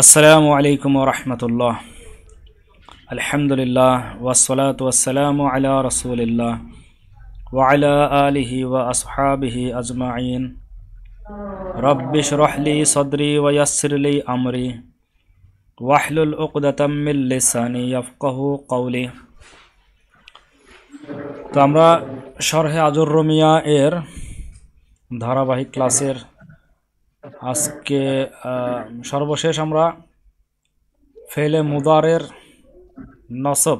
السلام عليكم ورحمة الله الحمد لله والصلاة والسلام على رسول الله وعلى آله وأصحابه أجمعين رب اشرح لي صدري ويسر لي أمري واحلل عقدة من لساني يفقه قولي তো شرح عجر আজর اير এর ধারাবাহিক ক্লাসের আজকে সর্বশেষ আমরা ফেলে মুদারের নসব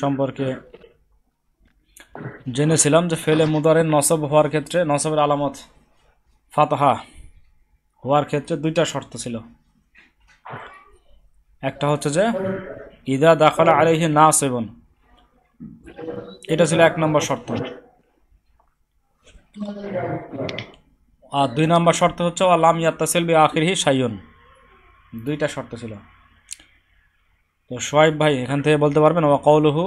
সম্পর্কে জেনেছিলাম যে ফেলে মুদারের নসব হওয়ার ক্ষেত্রে নসবের আলামত ফাতহা হওয়ার ক্ষেত্রে দুইটা শর্ত ছিল একটা হচ্ছে যে ইদা দাখলা আলিহি না সেবন এটা ছিল এক নম্বর শর্ত আর দুই নম্বর শর্ত হচ্ছে আলাম ইয়াত্তাসিল বি হি সাইয়ন দুইটা শর্ত ছিল তো সোয়াইব ভাই এখান থেকে বলতে পারবেন ও কৌলহু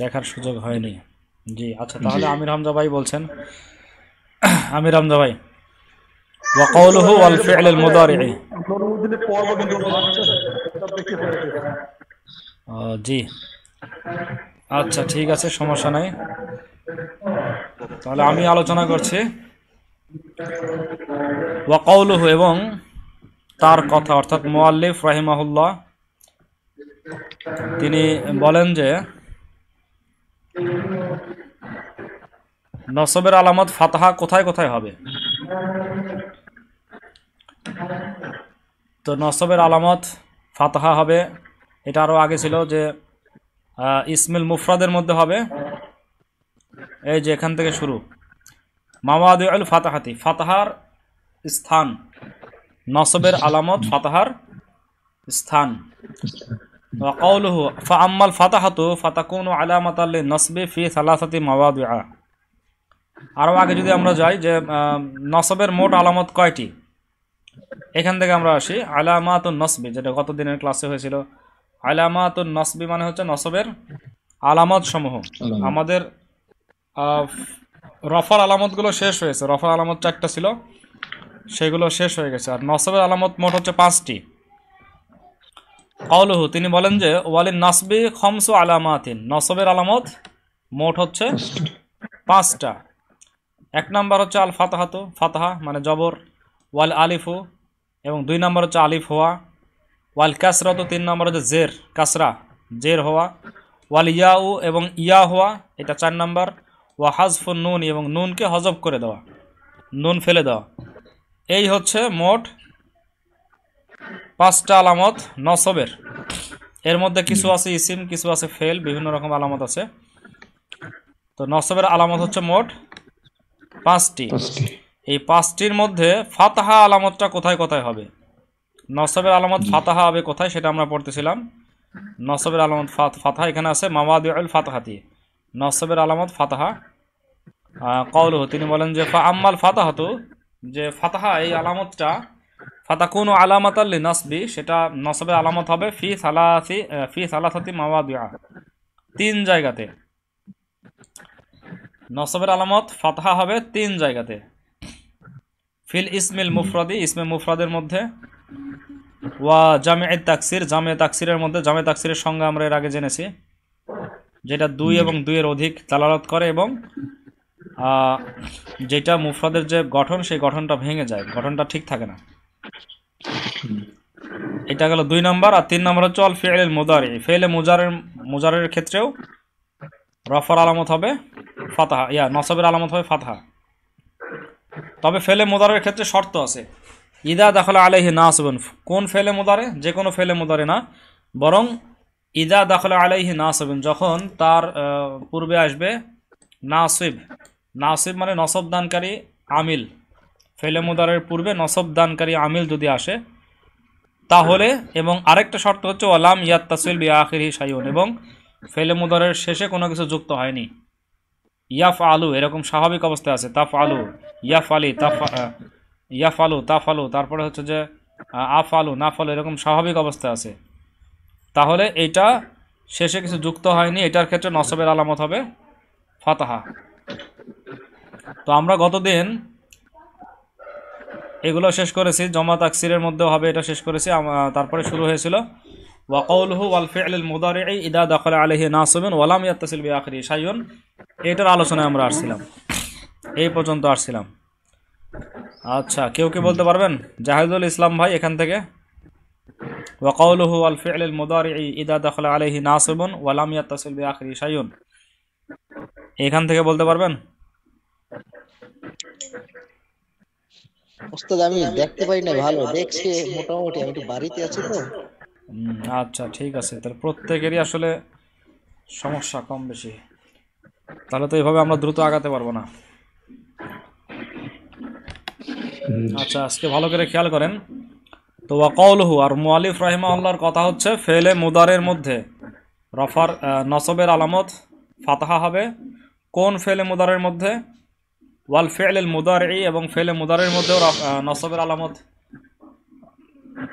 দেখার সুযোগ হয়নি জি আচ্ছা তাহলে আমির হামজা ভাই বলছেন আমির হামজা ভাই وقوله والفعل জি আচ্ছা ঠিক আছে সমস্যা নাই তাহলে আমি আলোচনা করছি ওয়াকাউলুহু এবং তার কথা অর্থাৎ মোয়াল্লিফ রাহিমাহুল্লাহ তিনি বলেন যে নসবের আলামত ফাতাহা কোথায় কোথায় হবে তো নসবের আলামত ফাতাহা হবে এটা আরও আগে ছিল যে ইসমিল মুফরাদের মধ্যে হবে এই যে এখান থেকে শুরু মামাদ আল ফাতাহাতি ফাতাহার স্থান নসবের আলামত ফাতাহার স্থান وقوله فأما الفتحة فتكون علامة للنصب في ثلاثة مواضع আরও আগে যদি আমরা যাই যে নসবের মোট আলামত কয়টি এখান থেকে আমরা আসি আলামাত নসবে যেটা গত দিনের ক্লাসে হয়েছিল আলামাত নসবি মানে হচ্ছে নসবের আলামত সমূহ আমাদের রফার আলামতগুলো শেষ হয়েছে রফার আলামত চারটা ছিল সেগুলো শেষ হয়ে গেছে আর নসবের আলামত মোট হচ্ছে পাঁচটি কলহু তিনি বলেন যে ওয়ালিন নাসবি খমসু আলামাতিন নসবের আলামত মোট হচ্ছে পাঁচটা এক নাম্বার হচ্ছে আল ফাতাহাতু ফাতাহা মানে জবর ওয়াল আলিফু এবং দুই নাম্বার হচ্ছে আলিফ হওয়া ওয়াল কাসরা তো তিন নম্বর হচ্ছে জের কাসরা জের হওয়া ওয়াল ইয়াউ এবং ইয়া হওয়া এটা চার নম্বর ওয়া হাজফ নুন এবং নুনকে হজব করে দেওয়া নুন ফেলে দেওয়া এই হচ্ছে মোট পাঁচটা আলামত নসবের এর মধ্যে কিছু আছে ইসিম কিছু আছে ফেল বিভিন্ন রকম আলামত আছে তো নসবের আলামত হচ্ছে মোট পাঁচটি এই পাঁচটির মধ্যে ফাতাহা আলামতটা কোথায় কোথায় হবে নসবের আলামত ফাতাহা হবে কোথায় সেটা আমরা পড়তেছিলাম নসবের আলামত ফাতাহা এখানে আছে মামাদ ফাতাহা দিয়ে নসবের আলামত ফাতাহা কৌল তিনি বলেন যে আম্মাল তো যে ফাতাহা এই আলামতটা ফাতাকুন আলামত আল্লি নসবি সেটা নসবের আলামত হবে ফি সালাহি ফি সালাসাতি মাওয়াদিয়া তিন জায়গাতে নসবের আলামত ফাতাহা হবে তিন জায়গাতে ফিল ইসমিল মুফরাদি ইসমে মুফরাদের মধ্যে ওয়া জামে তাকসির জামে তাকসিরের মধ্যে জামে তাকসিরের সংজ্ঞা আমরা এর আগে জেনেছি যেটা দুই এবং দুইয়ের অধিক তালালত করে এবং যেটা মুফরাদের যে গঠন সেই গঠনটা ভেঙে যায় গঠনটা ঠিক থাকে না এটা গেল দুই নম্বর আর তিন নম্বর হচ্ছে অল ফেল মুজারি ফেলে মুজারের মুজারের ক্ষেত্রেও রফার আলামত হবে ফাতাহা ইয়া নসবের আলামত হবে ফাতাহা তবে ফেলে মুদারের ক্ষেত্রে শর্ত আছে ইদা দাখলা আলহি নাসবন কোন ফেলে মুদারে যে কোনো ফেলে মুদারে না বরং ইদা দাখলা আলাইহি নাসবিন যখন তার পূর্বে আসবে নাসিব নাসিব মানে নসব দানকারী আমিল ফেলে মুদারের পূর্বে নসব দানকারী আমিল যদি আসে তাহলে এবং আরেকটা শর্ত হচ্ছে ওলাম ইয়াত তাসিল বি আখিরি সাইন এবং ফেলে মুদারের শেষে কোনো কিছু যুক্ত হয়নি ইয়াফ আলু এরকম স্বাভাবিক অবস্থায় আছে তাফ আলু ইয়াফ আলি তাফ ইয়া ফালু তা ফালু তারপরে হচ্ছে যে আ ফালু না ফালু এরকম স্বাভাবিক অবস্থায় আছে তাহলে এটা শেষে কিছু যুক্ত হয়নি এটার ক্ষেত্রে নসবের আলামত হবে ফাতাহা তো আমরা গতদিন এগুলো শেষ করেছি জমা তাকসিরের মধ্যেও হবে এটা শেষ করেছি তারপরে শুরু হয়েছিল ওয়াকউলহু ওয়াল ফিআলিল মুদারিঈ ইদা দাখালা আলাইহি নাসিবুন ওয়ালাম লাম ইয়াত্তাসিল বি আখিরি শাইউন এটার আলোচনায় আমরা আসছিলাম এই পর্যন্ত আসছিলাম আচ্ছা কেউ কি বলতে পারবেন জাহিদুল ইসলাম ভাই এখান থেকে এখান থেকে বলতে পারবেন না আচ্ছা ঠিক আছে তাহলে প্রত্যেকেরই আসলে সমস্যা কম বেশি তাহলে তো এইভাবে আমরা দ্রুত আগাতে পারবো না আচ্ছা আজকে ভালো করে খেয়াল করেন তো ওয়াকলহু আর মুআলিফ রাহিমা আল্লাহর কথা হচ্ছে ফেলে মুদারের মধ্যে রফার নসবের আলামত ফাতাহা হবে কোন ফেলে মুদারের মধ্যে ওয়াল ফেল মুদার এই এবং ফেলে মুদারের মধ্যেও নসবের আলামত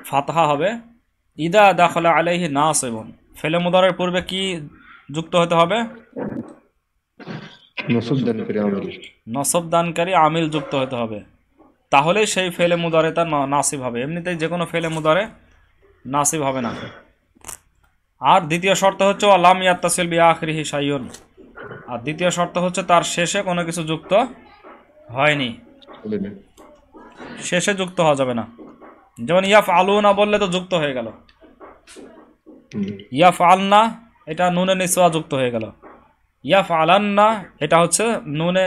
ফাতাহা হবে ইদা দাখলা আলাইহি নাস এবং ফেলে মুদারের পূর্বে কি যুক্ত হতে হবে নসব দানকারী আমিল যুক্ত হতে হবে তাহলে সেই ফেলে মুদারে তার নাসিব হবে এমনিতেই যে কোনো ফেলে মুদারে নাসিব হবে না আর দ্বিতীয় শর্ত হচ্ছে আলাম ইয়াত্তাসিল বি আখরিহি সাইয়ন আর দ্বিতীয় শর্ত হচ্ছে তার শেষে কোনো কিছু যুক্ত হয়নি শেষে যুক্ত হওয়া যাবে না যেমন ইয়াফ আলু না বললে তো যুক্ত হয়ে গেল ইয়াফ আলনা এটা নুনে নিসওয়া যুক্ত হয়ে গেল ইয়াফ না এটা হচ্ছে নুনে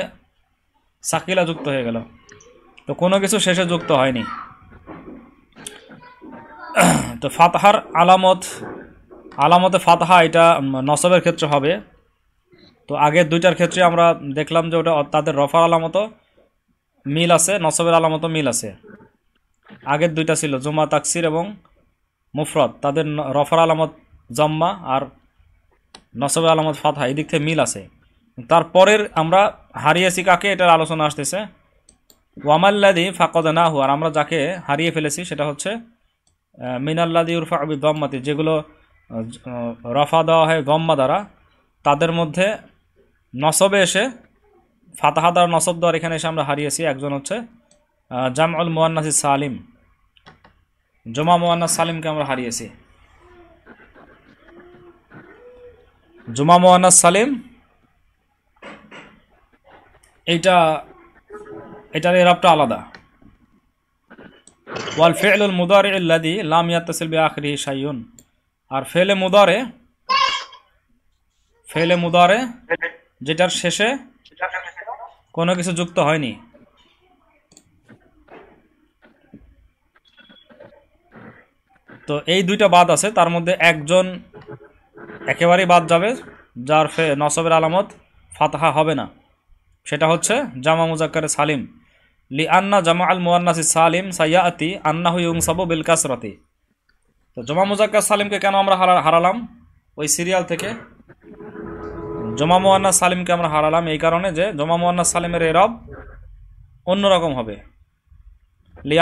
সাকিলা যুক্ত হয়ে গেল তো কোনো কিছু শেষে যুক্ত হয়নি তো ফাতহার আলামত আলামতে ফাতহা এটা নসবের ক্ষেত্রে হবে তো আগের দুইটার ক্ষেত্রে আমরা দেখলাম যে ওটা তাদের রফার আলামত মিল আছে নসবের আলামত মিল আছে আগের দুইটা ছিল জুমা তাকসির এবং মুফরত তাদের রফার আলামত জম্মা আর নসবের আলামত ফাতহা এই দিক থেকে মিল আছে তারপরের আমরা হারিয়েছি কাকে এটার আলোচনা আসতেছে ওয়ামাল্লাদি না হু আর আমরা যাকে হারিয়ে ফেলেছি সেটা হচ্ছে মিনাল্লাদি উরফা আবি দম্মাতি যেগুলো রফা দেওয়া হয় গম্মা দ্বারা তাদের মধ্যে নসবে এসে ফাতাহা দ্বারা নসব দেওয়ার এখানে এসে আমরা হারিয়েছি একজন হচ্ছে জামউল মোয়ান্নাসি সালিম জমা মোয়ান্নাস সালিমকে আমরা হারিয়েছি জুমা মোয়ান্নাস সালিম এইটা এটার এরাবটা আলাদা ওয়াল ফেল মুদারে ইল্লাদি লাম ইয়াত্তাসিল বি আখরি শাইউন আর ফেলে মুদারে ফেলে মুদারে যেটার শেষে কোনো কিছু যুক্ত হয়নি তো এই দুইটা বাদ আছে তার মধ্যে একজন একেবারেই বাদ যাবে যার ফে নসবের আলামত ফাতাহা হবে না সেটা হচ্ছে জামা মুজাক্কারে সালিম লি আন্না জামা আল মুয়ান্নাসি সালিম সাইয়াতি আন্না হুইং সাবু বিল তো জমা মুজাক্কা সালিমকে কেন আমরা হারালাম ওই সিরিয়াল থেকে জমা মোয়ান্না সালিমকে আমরা হারালাম এই কারণে যে জমা মোয়ান্না সালিমের এরব অন্যরকম হবে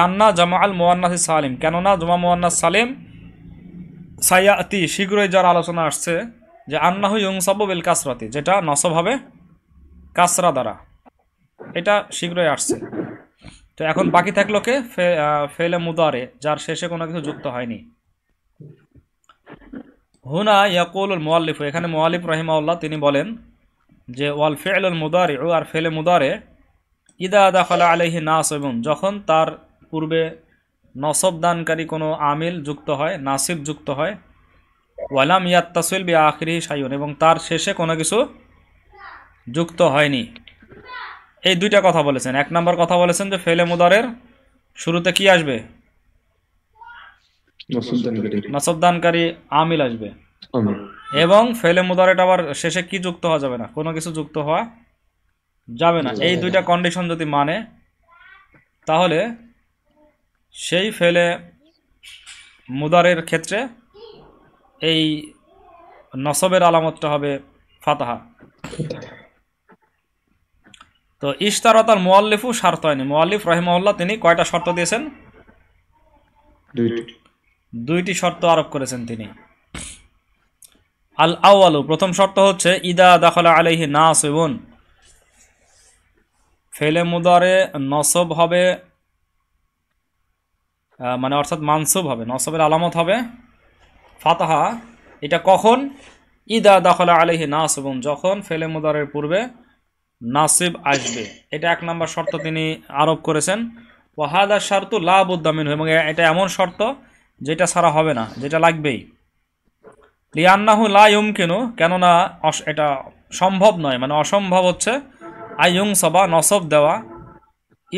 আন্না জামা আল মুয়ান্নাসি সালিম কেননা জমা মোয়ান্নাস সালিম সাইয়াতি শীঘ্রই যার আলোচনা আসছে যে আন্না ইউংসাবু বিল কাসরাতি যেটা নসব হবে কাসরা দ্বারা এটা শীঘ্রই আসছে তো এখন বাকি থাকলো কে ফেলে মুদারে যার শেষে কোনো কিছু যুক্ত হয়নি হুনা ইয়াকুল মোয়াল্লিফ এখানে মোয়ালিফ রহিমাউল্লাহ তিনি বলেন যে ওয়াল ফেল মুদারে ও আর ফেলে মুদারে ইদা আদা খালা আলহি নাস এবং যখন তার পূর্বে নসবদানকারী কোনো আমিল যুক্ত হয় নাসিব যুক্ত হয় ওয়ালাম ইয়াত্তাসুল বি আখরি সায়ুন এবং তার শেষে কোনো কিছু যুক্ত হয়নি এই দুইটা কথা বলেছেন এক নম্বর কথা বলেছেন যে ফেলে মুদারের শুরুতে কি আসবে নাসবদানকারী আমিল আসবে এবং ফেলে মুদারেট আবার শেষে কি যুক্ত হওয়া যাবে না কোনো কিছু যুক্ত হওয়া যাবে না এই দুইটা কন্ডিশন যদি মানে তাহলে সেই ফেলে মুদারের ক্ষেত্রে এই নসবের আলামতটা হবে ফাতাহা তো ইশতারতাল মোয়াল্লিফু শর্ত হয়নি মোয়াল্লিফ রহিমউল্লাহ তিনি কয়টা শর্ত দিয়েছেন দুইটি শর্ত আরোপ করেছেন তিনি আল আওয়ালু প্রথম শর্ত হচ্ছে ইদা দাখলা আলহি নাসিবুন ফেলে মুদারে নসব হবে মানে অর্থাৎ মানসব হবে নসবের আলামত হবে ফাতাহা এটা কখন ইদা দাখলা আলহি নাসবুন যখন ফেলে মুদারের পূর্বে নাসিব আসবে এটা এক নম্বর শর্ত তিনি আরোপ করেছেন ওয়াহাদা শার্ত উদ্দামিন এবং এটা এমন শর্ত যেটা ছাড়া হবে না যেটা লাগবেই লিয়ান্নাহু লাইম কেন কেননা এটা সম্ভব নয় মানে অসম্ভব হচ্ছে আইয়ুং সবা নসব দেওয়া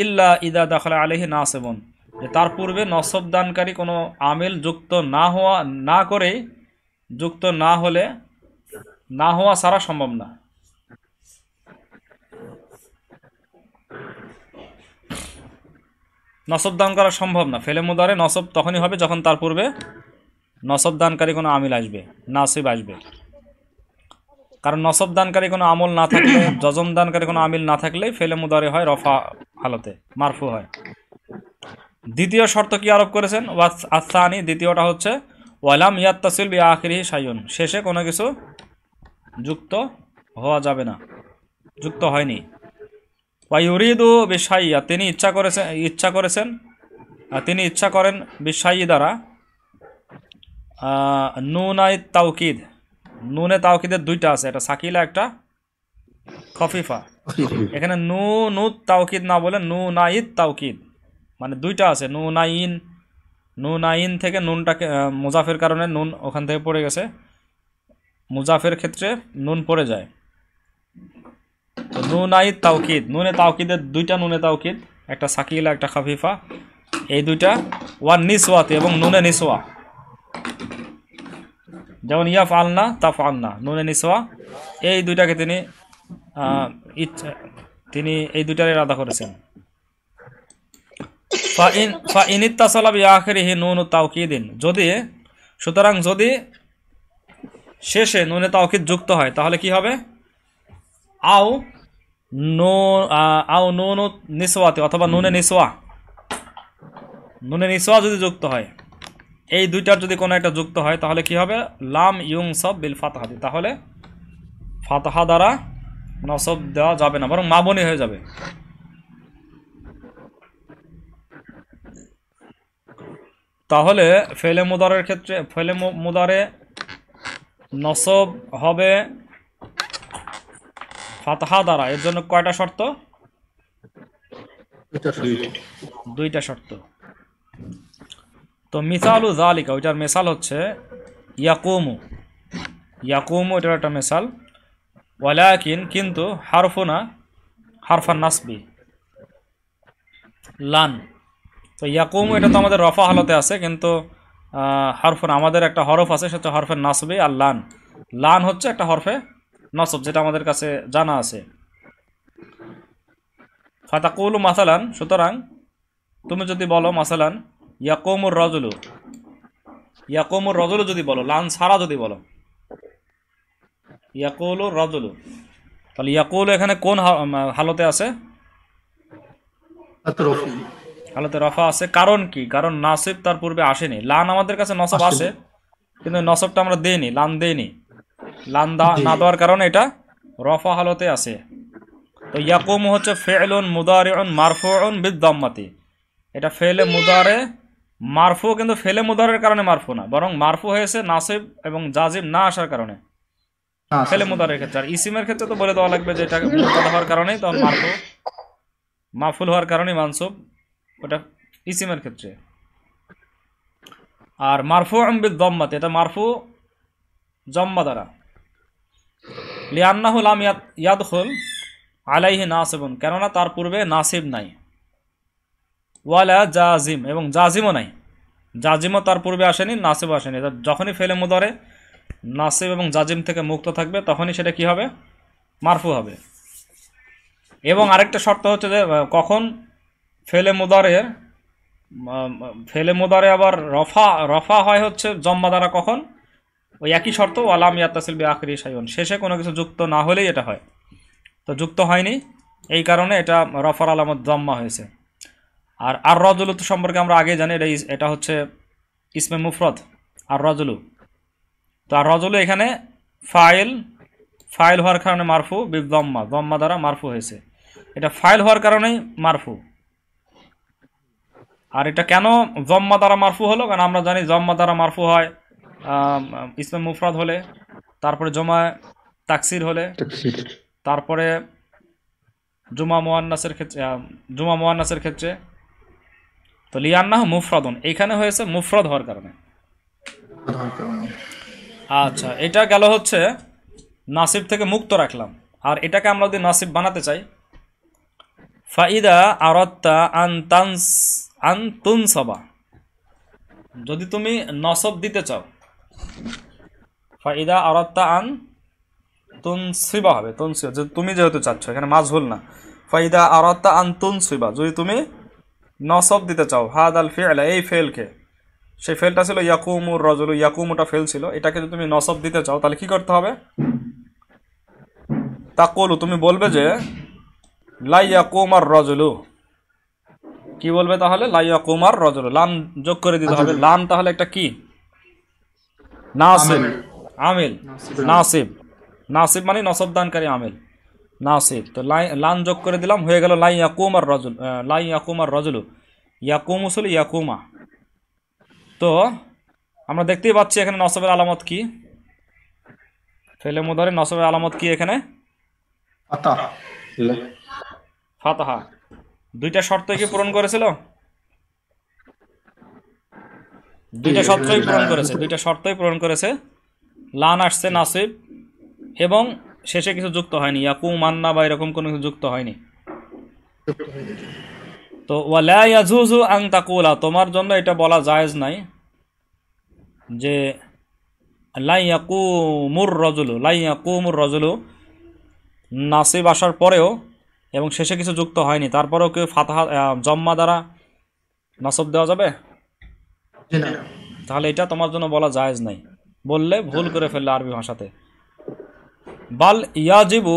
ইল্লা ইদা দাখলা আলহি নাসেবন যে তার পূর্বে নসব দানকারী কোনো আমিল যুক্ত না হওয়া না করে যুক্ত না হলে না হওয়া ছাড়া সম্ভব না নসব দান করা সম্ভব না ফেলে মুদারে নসব তখনই হবে যখন তার পূর্বে নসব দানকারী কোনো আমিল আসবে নাসিব আসবে কারণ নসব দানকারী কোনো আমল না থাকলে যজম দানকারী কোনো আমিল না থাকলেই ফেলে মুদারে হয় রফা হালতে মারফু হয় দ্বিতীয় শর্ত কি আরোপ করেছেন আসানি দ্বিতীয়টা হচ্ছে ওয়ালাম ইয়াত্তাসিল বি আখিরি সায়ুন শেষে কোনো কিছু যুক্ত হওয়া যাবে না যুক্ত হয়নি বা ইউরিদু বিশাইয়া তিনি ইচ্ছা করেছেন ইচ্ছা করেছেন তিনি ইচ্ছা করেন বিশাই দ্বারা নুনাই তাওকিদ নুনে তাওকিদের দুইটা আছে একটা সাকিলা একটা খফিফা এখানে নু নু তাওকিদ না বলে নু নাইদ তাওকিদ মানে দুইটা আছে নু নাইন নু নাইন থেকে নুনটাকে মুজাফের কারণে নুন ওখান থেকে পড়ে গেছে মুজাফের ক্ষেত্রে নুন পড়ে যায় তো আই তাওকিদ নুনে তাওকিদের দুইটা নুনে তাওকিদ একটা সাকিলা একটা খাফিফা এই দুইটা ওয়ান নিসওয়াতে এবং নুনে নিসওয়া যেমন ইয়াফ আলনা তাফ আলনা নুনে নিসওয়া এই দুইটাকে তিনি তিনি এই দুইটার আলাদা করেছেন যদি সুতরাং যদি শেষে নুনে তাওকিদ যুক্ত হয় তাহলে কি হবে আও নো আও নো নো নিসওয়াতে অথবা নুনে নিসওয়া নুনে নিসওয়া যদি যুক্ত হয় এই দুইটার যদি কোনো একটা যুক্ত হয় তাহলে কি হবে লাম ইউং সব বিল ফাতাহাদি তাহলে ফাতহা দ্বারা নসব দেওয়া যাবে না বরং মাবনি হয়ে যাবে তাহলে ফেলে মুদারের ক্ষেত্রে ফেলে মুদারে নসব হবে ফাতহা দ্বারা এর জন্য কয়টা শর্ত দুইটা শর্ত তো মিসালু জালিকা ওইটার মেসাল হচ্ছে ইয়াকুমু ইয়াকুমু এটার একটা মেসাল ওয়ালাকিন কিন্তু হারফুনা হারফান নাসবি লান তো ইয়াকুমু এটা তো আমাদের রফা হালতে আছে কিন্তু হারফুন আমাদের একটা হরফ আছে সেটা হরফের নাসবি আর লান লান হচ্ছে একটা হরফে নসব যেটা আমাদের কাছে জানা আছে ফাতাকুলু মাসালান সুতরাং তুমি যদি বলো মাসালান ইয়াকুমুর রজুলু ইয়াকুমুর রজলু যদি বলো লান সারা যদি বলো ইয়াকুলু রজুলু তাহলে ইয়াকুল এখানে কোন হালতে আছে হালতে রফা আছে কারণ কি কারণ নাসিব তার পূর্বে আসেনি লান আমাদের কাছে নসব আছে কিন্তু নসবটা আমরা দেইনি লান দেইনি লান্দা না দেওয়ার কারণে এটা রফা হালতে আছে তো ইয়াকুম হচ্ছে এটা ফেলে মুদারে মারফু কিন্তু ফেলে মুদারের কারণে মারফু না বরং মারফু হয়েছে নাসিব এবং জাজিব না আসার কারণে ফেলে মুদারের ক্ষেত্রে আর ইসিমের ক্ষেত্রে তো বলে দেওয়া লাগবে যে এটা মুদার হওয়ার কারণেই তখন মারফু মাফুল হওয়ার কারণেই মানসুব ওটা ইসিমের ক্ষেত্রে আর মারফু বিদ দম্মাতে এটা মারফু জম্মা দ্বারা লিয়ান্নাহুল আম ইয়াদহুল আলাইহি নাসিবুন কেননা তার পূর্বে নাসিব নাই ওয়ালা জাজিম এবং জাজিমও নাই জাজিমও তার পূর্বে আসেনি নাসিব আসেনি যখনই ফেলে মুদরে নাসিব এবং জাজিম থেকে মুক্ত থাকবে তখনই সেটা কি হবে মারফু হবে এবং আরেকটা শর্ত হচ্ছে যে কখন ফেলে মুদারের ফেলে মুদারে আবার রফা রফা হয় হচ্ছে জম্মা দ্বারা কখন ওই একই শর্ত ওয়ালাম ইয়াত্তাসিল বি আখরি সাইন শেষে কোনো কিছু যুক্ত না হলেই এটা হয় তো যুক্ত হয়নি এই কারণে এটা রফার আলামত জম্মা হয়েছে আর আর রজলু তো সম্পর্কে আমরা আগে জানি এটা এটা হচ্ছে ইসমে মুফরত আর রজলু তো আর রজলু এখানে ফাইল ফাইল হওয়ার কারণে মারফু বি জম্মা দম্মা দ্বারা মারফু হয়েছে এটা ফাইল হওয়ার কারণেই মারফু আর এটা কেন জম্মা দ্বারা মারফু হলো কারণ আমরা জানি জম্মা দ্বারা মারফু হয় ইসলাম মুফরাদ হলে তারপরে জমা তাকসির হলে তারপরে জুমা মোয়ান্নাসের ক্ষেত্রে জুমা মোয়ান্নাসের ক্ষেত্রে তো লিয়ান্নাহ মুফরাদন এখানে হয়েছে মুফরদ হওয়ার কারণে আচ্ছা এটা গেল হচ্ছে নাসিব থেকে মুক্ত রাখলাম আর এটাকে আমরা যদি নাসিব বানাতে চাই ফাইদা আরত্তা আনতানস আনতুনসবা যদি তুমি নসব দিতে চাও ফাইদা আরত্তা আন তুনসিবা হবে তুনসিবা যে তুমি যেহেতু চাচ্ছ এখানে মাঝুল না ফাইদা আরত্তা আন তুনসিবা যদি তুমি নসব দিতে চাও হাদ আল ফেল এই ফেলকে সেই ফেলটা ছিল ইয়াকুমুর রজলু ইয়াকুমুটা ফেল ছিল এটাকে যদি তুমি নসব দিতে চাও তাহলে কি করতে হবে তা কলু তুমি বলবে যে লাইয়াকুমার রজলু কি বলবে তাহলে লাইয়াকুমার রজলু লাম যোগ করে দিতে আচ্ছা। হবে লাম তাহলে একটা কি নাসিম আমিল নাসিব নাসিব মানে নসবদানকারী আমিল নাসিব তো লাই লান যোগ করে দিলাম হয়ে গেল লাই ইয়াকুম আর রজুল লাই ইয়াকুম আর রজুলু ইয়াকুম উসুল ইয়াকুমা তো আমরা দেখতেই পাচ্ছি এখানে নসবের আলামত কি ফেলে মুদারে নসবের আলামত কি এখানে ফাতাহা দুইটা শর্ত কি পূরণ করেছিল দুইটা শর্তই পূরণ করেছে দুইটা শর্তই পূরণ করেছে লান আসছে নাসিব এবং শেষে কিছু যুক্ত হয়নি ইয়াকু মান্না বা এরকম কোনো কিছু যুক্ত হয়নি তো ওয়ালা ইয়াজুজু আং তাকুলা তোমার জন্য এটা বলা জায়েজ নাই যে মুর রজুলু মুর রজুলু নাসিব আসার পরেও এবং শেষে কিছু যুক্ত হয়নি তারপরেও কেউ ফাতাহা জম্মা দ্বারা নাসব দেওয়া যাবে তাহলে এটা তোমার জন্য বলা জায়েজ নাই বললে ভুল করে ফেললে আরবি ভাষাতে বাল ইয়াজিবু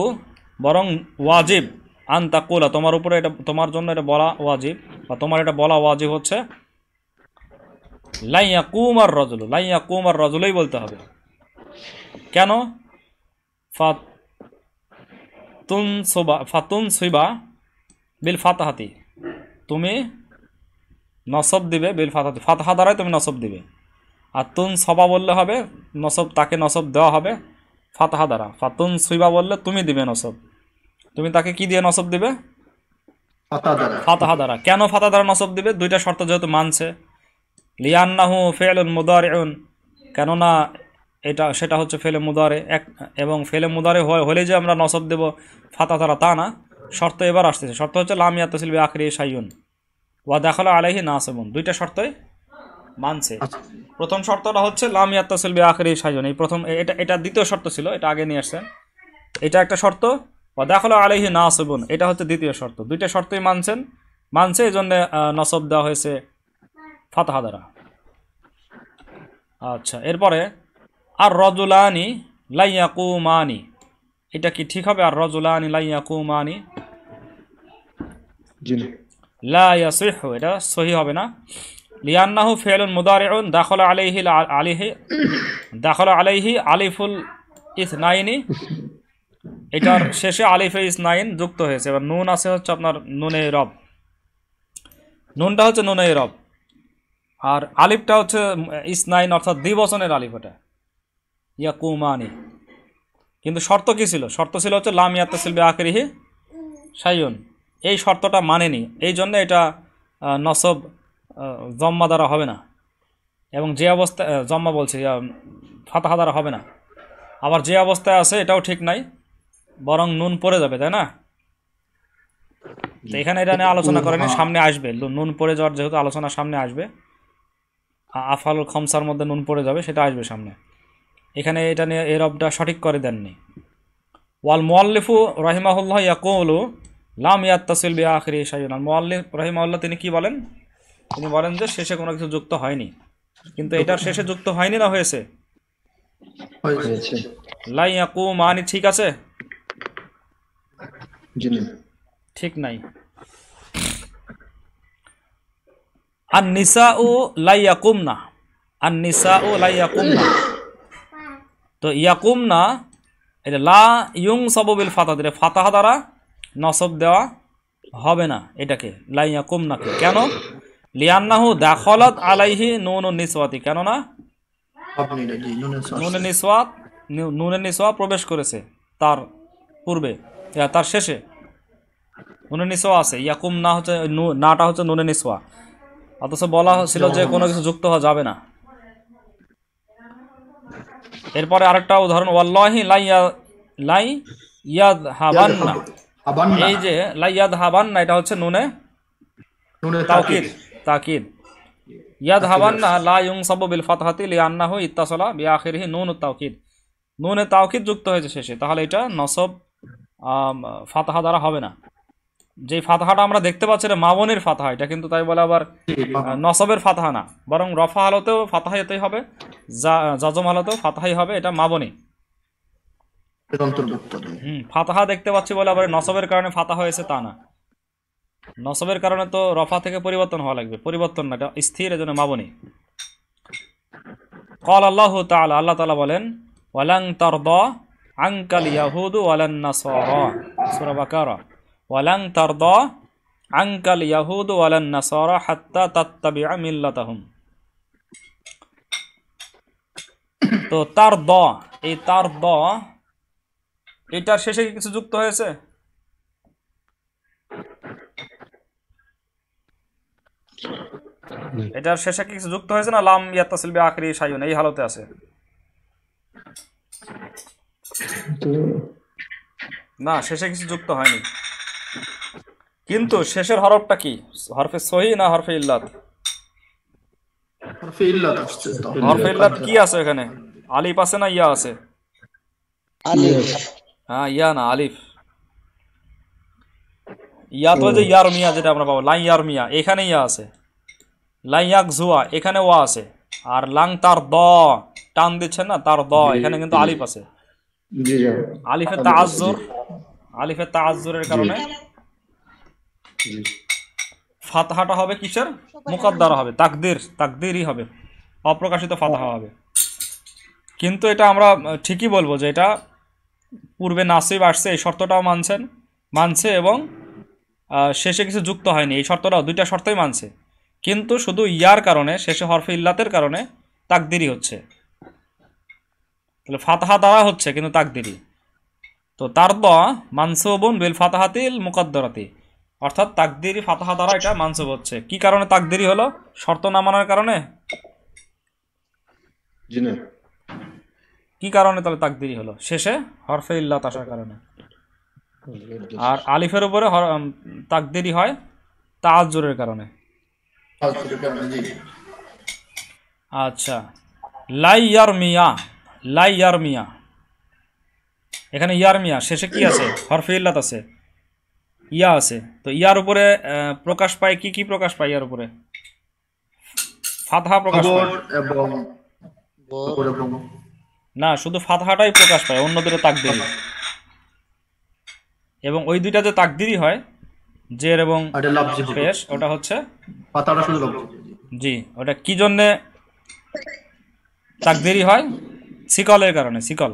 বরং ওয়াজিব আন তাকুলা তোমার উপরে এটা তোমার জন্য এটা বলা ওয়াজিব বা তোমার এটা বলা ওয়াজিব হচ্ছে লাইয়া কুমার রজুল লাইয়া কুমার রজুলই বলতে হবে কেন ফাতুন সুবা ফাতুন সুইবা বিল ফাতাহাতি তুমি নসব দিবে বিল ফাতাতে ফাতহা দ্বারাই তুমি নসব দিবে আর তুন সবা বললে হবে নসব তাকে নসব দেওয়া হবে ফাতহা দ্বারা ফাতুন সুইবা বললে তুমি দিবে নসব তুমি তাকে কি দিয়ে নসব দিবে ফাতহা দ্বারা কেন ফাতা দ্বারা নসব দিবে দুইটা শর্ত যেহেতু মানছে হু ফেল মুদার কেননা এটা সেটা হচ্ছে ফেলে মুদারে এক এবং ফেলে মুদারে হলে যে আমরা নসব দেব ফাতা দ্বারা তা না শর্ত এবার আসতেছে শর্ত হচ্ছে লামিয়া শিল্পী আখরি সাইয়ুন দাখালা আলাইহি নাসিবুন দুইটা শর্তই মানছে আচ্ছা। প্রথম শর্তটা হচ্ছে লাম ইয়াত্তাসিল বি আখরি সাইজন এই প্রথম এটা এটা দ্বিতীয় শর্ত ছিল এটা আগে নিয়ে আসছেন এটা একটা শর্ত দাখালা আলাইহি নাসিবুন এটা হচ্ছে দ্বিতীয় শর্ত দুইটা শর্তই মানছেন মানছে এই নসব দেওয়া হয়েছে ফাতহা দ্বারা আচ্ছা এরপরে আর রজুলানি লাইয়াকুমানি এটা কি ঠিক হবে আর রজুলানি লাইয়াকুমানি জি লাসহ এটা সহি হবে না লিয়ান্নাহু ফেলুন মুদারেউন দাখল আলাইহি আলিহি দাখল আলাইহি আলিফুল ইসনাইনি এটার শেষে আলিফে ইসনাইন যুক্ত হয়েছে এবার নুন আছে হচ্ছে আপনার নুনে রব নুনটা হচ্ছে নুনে রব আর আলিফটা হচ্ছে ইসনাইন অর্থাৎ দ্বিবচনের আলিফ ওটা কুমানি কিন্তু শর্ত কী ছিল শর্ত ছিল হচ্ছে লাম ইয়াত্তাসিল বে আখরিহি সাইয়ন এই শর্তটা মানেনি এই জন্য এটা নসব জম্মা দ্বারা হবে না এবং যে অবস্থা জম্মা বলছে ফাতাহা দ্বারা হবে না আবার যে অবস্থায় আছে এটাও ঠিক নাই বরং নুন পড়ে যাবে তাই না এখানে এটা নিয়ে আলোচনা করেনি হ্যাঁ। সামনে আসবে নুন পড়ে যাওয়ার যেহেতু আলোচনা সামনে আসবে আফাল খমসার মধ্যে নুন পড়ে যাবে সেটা আসবে সামনে এখানে এটা নিয়ে এরবটা সঠিক করে দেননি ওয়াল মোয়াল্লিফু রহিমাহুল্লাহ ইয়াকুলু লাম ইয়াদ তাসিল বি আখরি আল মোয়াল্লিফ রহিমাউল্লাহ তিনি কি বলেন তিনি বলেন যে শেষে কোনো কিছু যুক্ত হয়নি কিন্তু এটার শেষে যুক্ত হয়নি না হয়েছে লাই আকু মানি ঠিক আছে ঠিক নাই আর নিসা ও লাই ইয়াকুম না আর নিসা ও লাই ইয়াকুম না তো ইয়াকুম না এটা লা ইয়ুং সাববিল ফাতা দিলে ফাতাহা দ্বারা নসব দেওয়া হবে না এটাকে লাইয়া নাকে কেন লিয়ান্নাহু দাখলত আলাইহি নুন নিসওয়াতি কেননা নুনে নিসওয়াত নুনে নিসওয়া প্রবেশ করেছে তার পূর্বে তার শেষে নুনে নিসওয়া আছে ইয়াকুম না হচ্ছে নাটা হচ্ছে নুনে নিসওয়া অথচ বলা হয়েছিল যে কোনো কিছু যুক্ত হওয়া যাবে না এরপরে আরেকটা উদাহরণ ওয়াল্লাহি লাই লাই ইয়াদ হাবান্না এই যে ইয়াদ হাবান না এটা হচ্ছে নুনে তাকিদ তাকিদ ইয়াদ হাবান না লা ইউং সাবু বিল ফাতহাতি লি আন্না হু ইত্তাসলা বি আখিরহি নুন তাওকিদ নুনে তাওকিদ যুক্ত হয়েছে শেষে তাহলে এটা নসব ফাতহা দ্বারা হবে না যে ফাতহাটা আমরা দেখতে পাচ্ছি এটা মামনের ফাতহা এটা কিন্তু তাই বলে আবার নসবের ফাতহা না বরং রফা হালতেও ফাতহাই এতেই হবে জাজম হালতেও ফাতহাই হবে এটা মাবনী এর অন্তর্ভুক্ত নেই ফাতাহা দেখতে পাচ্ছি বলে আবার নসবের কারণে ফাতা হয়েছে তা না নসবের কারণে তো রফা থেকে পরিবর্তন হওয়া লাগবে পরিবর্তন না স্থির এজন্য মাবনি কল আল্লাহ তাআলা আল্লাহ তাআলা বলেন ওয়ালাং তারদ আঙ্কাল ইয়াহুদু ওয়ালান নাসার সূরা ওয়ালাং তারদ আঙ্কাল ইয়াহুদু ওয়ালান নাসার হাত্তা তাত্তাবিআ মিল্লাতাহুম তো তার দ এই তার দ এটার শেষে কি কিছু যুক্ত হয়েছে এটার শেষে কি কিছু যুক্ত হয়েছে না লাম ইয়াত্তা সিলবে আখরি সাইন এই হালতে আছে না শেষে কিছু যুক্ত হয়নি কিন্তু শেষের হরফটা কি হরফে সহি না হরফে ইল্লাত হরফে ইল্লাত হরফে ইল্লাত কি আছে এখানে আলিফ আছে না ইয়া আছে আলিফ হ্যাঁ ইয়া না আলিফ ইয়া তো যে ইয়ার মিয়া যেটা আমরা পাবো লাই ইয়ার মিয়া এখানে ইয়া আছে লাই ইয়াক জুয়া এখানে ওয়া আছে আর লাং তার দ টান দিচ্ছেন না তার দ এখানে কিন্তু আলিফ আছে আলিফের তাজ্জুর আলিফের তাজ্জুরের কারণে ফাতহাটা হবে কিসের মুকদ্দার হবে তাকদির তাকদিরই হবে অপ্রকাশিত ফাতহা হবে কিন্তু এটা আমরা ঠিকই বলবো যে এটা পূর্বে নাসিব আসছে এই শর্তটাও মানছেন মানছে এবং শেষে কিছু যুক্ত হয়নি এই শর্তটাও দুইটা শর্তই মানছে কিন্তু শুধু ইয়ার কারণে শেষে হরফে ইল্লাতের কারণে তাকদিরি হচ্ছে তাহলে ফাতাহা তারা হচ্ছে কিন্তু তাকদিরি তো তার দ মানসবন বিল ফাতাহাতিল মুকদ্দরাতি অর্থাৎ তাকদিরি ফাতাহা দ্বারা এটা মানসব হচ্ছে কি কারণে তাকদিরি হলো শর্ত না মানার কারণে জি না কি কারণে তাহলে তাকদিরি হলো শেষে হরফে ইল্লাত আসার কারণে আর আলিফের উপরে তাকদিরি হয় তাজুরের কারণে আচ্ছা লাই ইয়ার মিয়া লাই ইয়ার মিয়া এখানে ইয়ার মিয়া শেষে কি আছে হরফে ইল্লাত আছে ইয়া আছে তো ইয়ার উপরে প্রকাশ পায় কি কি প্রকাশ পায় ইয়ার উপরে ফাতহা প্রকাশ পায় না শুধু ফাতাহাটাই প্রকাশ পায় অন্য তাকদিরি এবং ওই দুইটা যে তাকদিরি হয় জের এবং পেশ ওটা হচ্ছে জি ওটা কি জন্যে তাকদিরি হয় সিকলের কারণে সিকল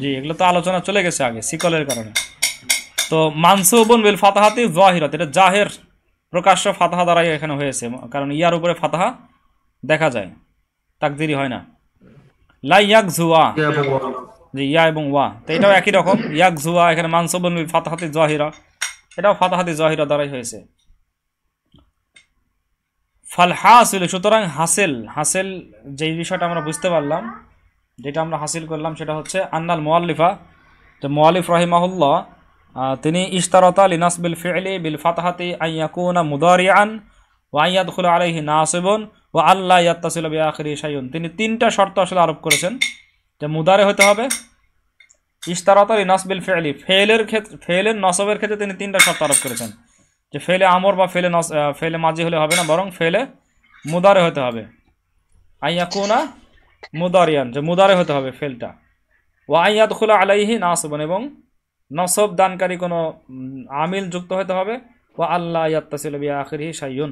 জি এগুলো তো আলোচনা চলে গেছে আগে সিকলের কারণে তো মানসুবন বিল ফাতাহাতি জাহিরত এটা জাহের প্রকাশ্য ফাতাহা দ্বারাই এখানে হয়েছে কারণ ইয়ার উপরে ফাতাহা দেখা যায় তাকদিরি হয় না লা এবং এটাও একই রকম এখানে মানসবন ফাতাহাতি জহিরা এটাও ফাতাহাতি দ্বারাই হয়েছে সুতরাং হাসিল হাসিল যেই বিষয়টা আমরা বুঝতে পারলাম যেটা আমরা হাসিল করলাম সেটা হচ্ছে আন্নাল মোয়াল্লিফা যে মোয়ালিফ রহিমাহুল্লাহ তিনি ইশতারতা লিনাসবিল বিল ফাতাহাতি আইয়াকুনা মুদারিয়ান ওয়াইয়াদ আলাইহি আলহি আসেবন ও আল্লাহ ইয়াত্তাসিল আখরি সাইন তিনি তিনটা শর্ত আসলে আরোপ করেছেন যে মুদারে হতে হবে ইস্তারাতার নাসবিল ফেলি ফেলের ক্ষেত্রে ফেলের নসবের ক্ষেত্রে তিনি তিনটা শর্ত আরোপ করেছেন যে ফেলে আমর বা ফেলে নস ফেলে মাঝি হলে হবে না বরং ফেলে মুদারে হতে হবে আইয়া আইয়াকুনা মুদারিয়ান যে মুদারে হতে হবে ফেলটা ও আইয়াদুলা আলাইহি না নাসবন এবং নসব দানকারী কোনো আমিল যুক্ত হতে হবে ও আল্লাহ ইয়াত্তাসিল বি আখরি সাইয়ুন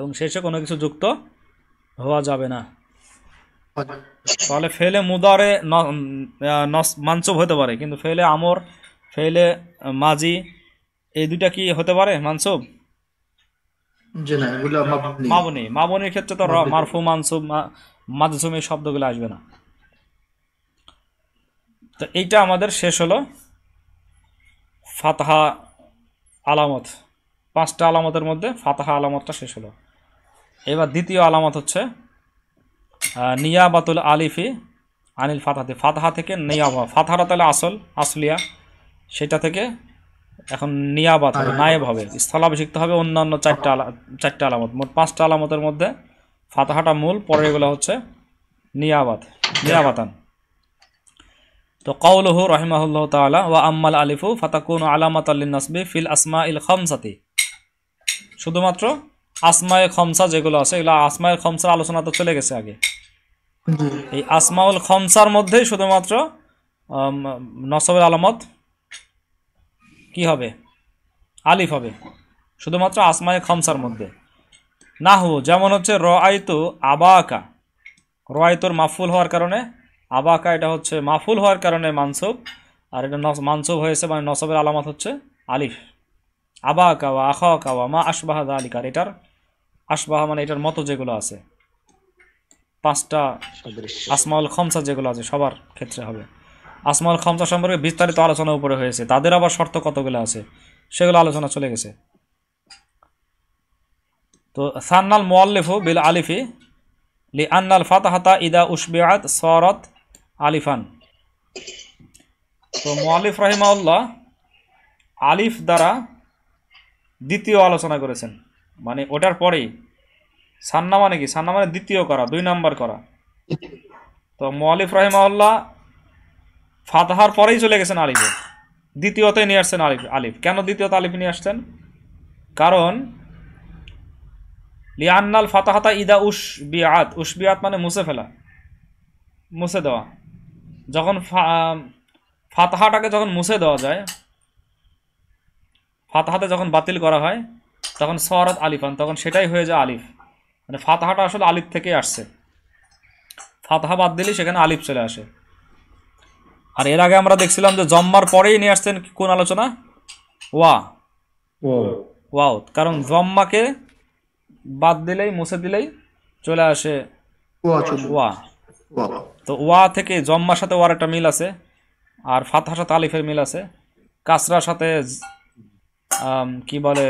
এবং শেষে কোনো কিছু যুক্ত হওয়া যাবে না তাহলে ফেলে মুদারে মাঞ্চব হতে পারে কিন্তু ফেলে আমর ফেলে মাজি এই দুইটা কি হতে পারে মানসব মাবনি মাবনির ক্ষেত্রে তো মারফু মানসুব শব্দগুলো আসবে না তো এইটা আমাদের শেষ হলো ফাতাহা আলামত পাঁচটা আলামতের মধ্যে ফাতাহা আলামতটা শেষ হলো এবার দ্বিতীয় আলামত হচ্ছে নিয়াবাতুল আলিফি আনিল ফাতাহাতে ফাতাহা থেকে নিয়াবা ফাতাহারা তাহলে আসল আসলিয়া সেটা থেকে এখন নিয়াবাত হবে নায়েব হবে স্থলাভিষিক্ত হবে অন্যান্য চারটা আলা চারটা আলামত মোট পাঁচটা আলামতের মধ্যে ফাতাহাটা মূল পরে এগুলো হচ্ছে নিয়াবাত নিয়াবাতান তো কৌলহ রহিমাহুল্লাহ তালা ওয়া আম্মাল আলিফু ফাতাকুন আলামাত আল্লিন নসবি ফিল আসমা ইল খামসাতি শুধুমাত্র আসমায়ে খমসা যেগুলো আছে এগুলো আসমায় খমসার আলোচনা তো চলে গেছে আগে এই আসমাউল খমসার মধ্যেই শুধুমাত্র নসবের আলামত কি হবে আলিফ হবে শুধুমাত্র আসমায়ে খমসার মধ্যে না হু যেমন হচ্ছে র আবা আবাকা র আয়তুর মাফুল হওয়ার কারণে আবাকা এটা হচ্ছে মাফুল হওয়ার কারণে মানসব আর এটা মানসব হয়েছে মানে নসবের আলামত হচ্ছে আলিফ আবাকা ওয়া আখা ওয়া মা আশবাহ আলিকার এটার আসবাহ মানে এটার মতো যেগুলো আছে পাঁচটা আসমাউল খমসা যেগুলো আছে সবার ক্ষেত্রে হবে আসমাউল খমসা সম্পর্কে বিস্তারিত আলোচনা উপরে হয়েছে তাদের আবার শর্ত কতগুলো আছে সেগুলো আলোচনা চলে গেছে তো সান্নাল মোয়াল্লিফু বিল আলিফি লি আন্নাল ফাতাহাতা ইদা উসবিআত সরত আলিফান তো মোয়ালিফ রহিমাউল্লাহ আলিফ দ্বারা দ্বিতীয় আলোচনা করেছেন মানে ওটার পরে সান্না মানে কি সান্না মানে দ্বিতীয় করা দুই নাম্বার করা তো মোয়ালিফ রহিমাউল্লাহ ফাতহার পরেই চলে গেছেন আলিফে দ্বিতীয়তে নিয়ে আসছেন আলিফ আলিফ কেন দ্বিতীয়ত আলিফ নিয়ে আসছেন কারণ লিয়ান্নাল ফাতাহাতা ইদা উস বিয়াত উস বিয়াত মানে মুছে ফেলা মুছে দেওয়া যখন ফাতাহাটাকে যখন মুছে দেওয়া যায় ফাতাহাতে যখন বাতিল করা হয় তখন সরাত আলিফান তখন সেটাই হয়ে যায় আলিফ মানে ফাতাহাটা আসলে আলিফ থেকেই আসছে ফাতাহা বাদ দিলেই সেখানে আলিফ চলে আসে আর এর আগে আমরা দেখছিলাম যে জম্মার পরেই নিয়ে আসছেন কোন আলোচনা ওয়া ওয়াও কারণ জম্মাকে বাদ দিলেই মুছে দিলেই চলে আসে ওয়া তো ওয়া থেকে জম্মার সাথে ওয়ার একটা মিল আছে আর ফাতাহার সাথে আলিফের মিল আছে কাসরার সাথে কি বলে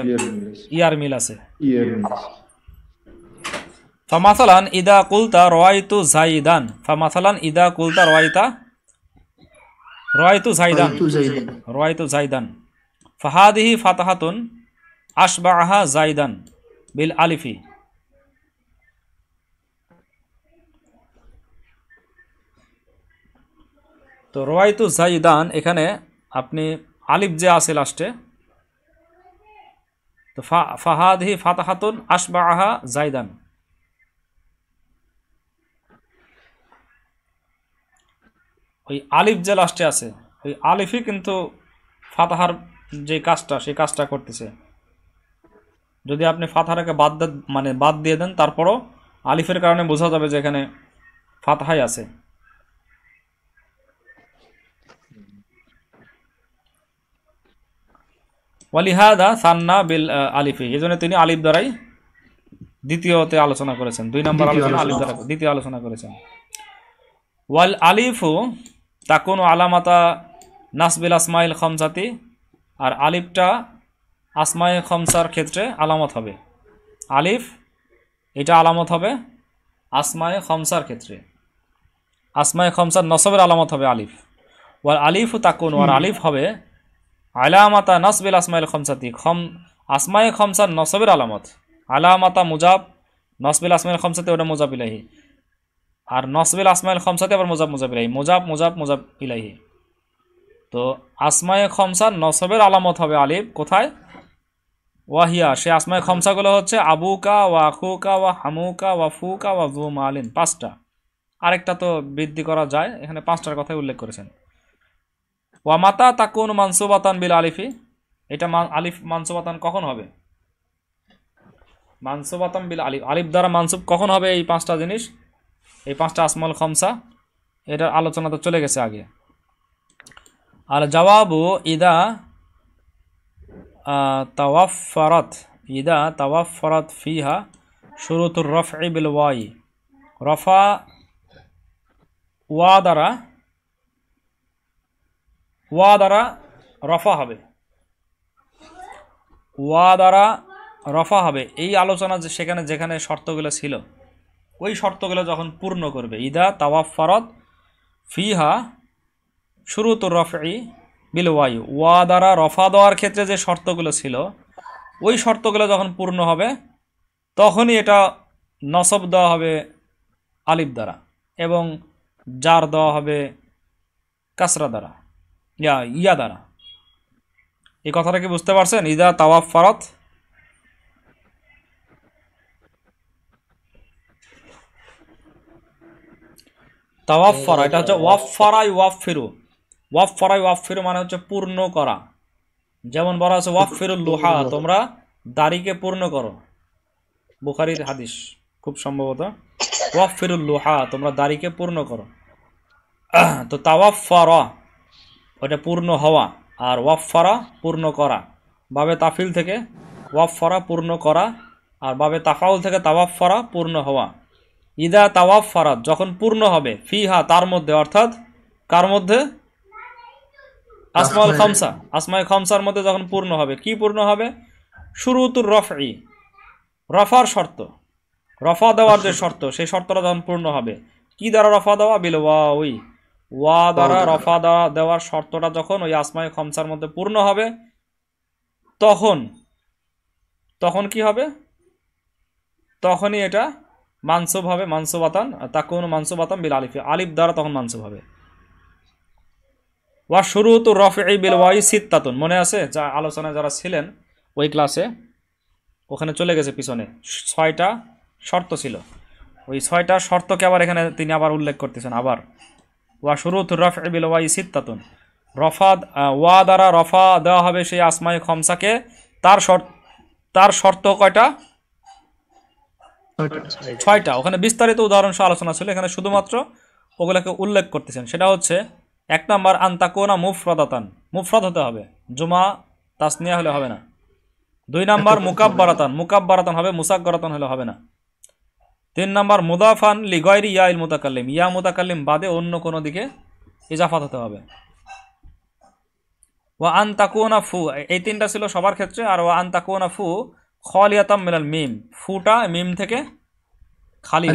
ইয়ার মিল আছে ফামাসালান ইদা কুলতা রয়তু জাইদান ফামাসালান ইদা কুলতা রয়তা রয়তু জাইদান রয়তু জাইদান ফাহাদিহি ফাতাহাতুন আশবাহা জাইদান বিল আলিফি তো রয়তু জাইদান এখানে আপনি আলিফ যে আছে লাস্টে তো ফাহাদি ফাতাহাতুন আসবা আহা জাইদান ওই আলিফ যে লাস্টে আছে ওই আলিফই কিন্তু ফাতাহার যে কাজটা সেই কাজটা করতেছে যদি আপনি ফাতাহাকে বাদ মানে বাদ দিয়ে দেন তারপরও আলিফের কারণে বোঝা যাবে যে এখানে ফাতহাই আছে ওয়ালিহাদা সান্না বিল আলিফি এই জন্য তিনি আলিফ দ্বারাই দ্বিতীয়তে আলোচনা করেছেন দুই নম্বর আলোচনা আলিফ দ্বারা দ্বিতীয় আলোচনা করেছেন ওয়াল আলিফু কোনো আলামাতা নাসবিল আসমাইল খমসাতি আর আলিফটা আসমাই খমসার ক্ষেত্রে আলামত হবে আলিফ এটা আলামত হবে আসমায় খমসার ক্ষেত্রে আসমায় খমসার নসবের আলামত হবে আলিফ ওয়াল আলিফ কোনো আর আলিফ হবে আলামাতা নসবিল আসমাইল খমসাতি খম আসমাই খমসা নসবের আলামত আলামাতা মুজাব নসবিল আসমাইল খমসাতে ওটা মুজাব ইলাহি আর নসবিল আসমাইল খমসাতে আবার মুজাব মুজাব ইলাহি মুজাব মুজাব মুজাব ইলাহি তো আসমায়ে খমসা নসবের আলামত হবে আলিফ কোথায় ওয়াহিয়া সে আসমায় খমসাগুলো হচ্ছে আবুকা ওয়া আখুকা ওয়া হামুকা ওয়া ফুকা ওয়া জু মালিন পাঁচটা আরেকটা তো বৃদ্ধি করা যায় এখানে পাঁচটার কথাই উল্লেখ করেছেন ওয়া মাতা তাকুন মানসুবাতান বিল আলিফি এটা আলিফ মানসুবাতান কখন হবে মানসুবাতান বিল আলিফ আলিফ দ্বারা মানসুব কখন হবে এই পাঁচটা জিনিস এই পাঁচটা আসমল খমসা এটার আলোচনা তো চলে গেছে আগে আর জবাবু ইদা তাওয়াফরত ইদা তাওয়াফরত ফিহা শুরুতুর রফ বিল ওয়াই রফা ওয়া দ্বারা ওয়া দ্বারা রফা হবে ওয়া দ্বারা রফা হবে এই আলোচনা যে সেখানে যেখানে শর্তগুলো ছিল ওই শর্তগুলো যখন পূর্ণ করবে ইদা তাওয়াফারত ফিহা শুরু তো রফাই বিল ওয়ায়ু ওয়া দ্বারা রফা দেওয়ার ক্ষেত্রে যে শর্তগুলো ছিল ওই শর্তগুলো যখন পূর্ণ হবে তখনই এটা নসব দেওয়া হবে আলিফ দ্বারা এবং জার দেওয়া হবে কাসরা দ্বারা ইয়া ইয়া দ্বারা এই কথাটা কি বুঝতে পারছেন ইদা তাওয়াফ ফারত তাওয়াফারা এটা হচ্ছে ওয়াফ ওয়াফিরু ওয়াফ ফেরু মানে হচ্ছে পূর্ণ করা যেমন বলা আছে ফেরু লোহা তোমরা দাড়িকে পূর্ণ করো বুখারির হাদিস খুব সম্ভবত ফেরু লোহা তোমরা দাড়িকে পূর্ণ করো তো ফরা ওটা পূর্ণ হওয়া আর ওয়াফারা পূর্ণ করা বাবে তাফিল থেকে ওয়াফারা পূর্ণ করা আর বাবে তাফাউল থেকে তাওয়াফারা পূর্ণ হওয়া ইদা তাওয়াফারা যখন পূর্ণ হবে ফিহা তার মধ্যে অর্থাৎ কার মধ্যে আসমাল খামসা আসমাই খামসার মধ্যে যখন পূর্ণ হবে কি পূর্ণ হবে শুরুতুর ই রফার শর্ত রফা দেওয়ার যে শর্ত সেই শর্তটা যখন পূর্ণ হবে কি দ্বারা রফা দেওয়া বিল ওয়া ওই ওয়া দ্বারা রফা দেওয়ার শর্তটা যখন ওই আসমাই খমসার মধ্যে পূর্ণ হবে তখন তখন কি হবে তখনই এটা মানসব হবে মানসবাতান তাকুন মানসবাতান বিল আলিফ আলিফ দ্বারা তখন মানসব হবে ওয়া শুরু তো রফ এই বিল ওয়াই সিত্তাতুন মনে আছে যা আলোচনায় যারা ছিলেন ওই ক্লাসে ওখানে চলে গেছে পিছনে ছয়টা শর্ত ছিল ওই ছয়টা শর্তকে আবার এখানে তিনি আবার উল্লেখ করতেছেন আবার ওয়া শুরুত রফ বিল ওয়াই সিত্তাতুন রফা ওয়া দ্বারা রফা দেওয়া হবে সেই আসমাই খমসাকে তার শর্ত তার শর্ত কয়টা ছয়টা ওখানে বিস্তারিত উদাহরণ সহ আলোচনা ছিল এখানে শুধুমাত্র ওগুলোকে উল্লেখ করতেছেন সেটা হচ্ছে এক নম্বর আন্তাকোনা মুফরাদাতান মুফরাদ হতে হবে জুমা তাসনিয়া হলে হবে না দুই নম্বর মুকাব্বারাতান মুকাব্বারাতান হবে মুসাকরাতান হলে হবে না তিন নম্বর মুদাফান লি ইয়া ইয়াইল মুতাকাল্লিম ইয়া মুতাকাল্লিম বাদে অন্য কোনো দিকে ইজাফাত হতে হবে ওয়া আন তাকুনা ফু এই তিনটা ছিল সবার ক্ষেত্রে আর ওয়া আন তাকুনা ফু খলিয়াতাম মিলাল মিম ফুটা মিম থেকে খালি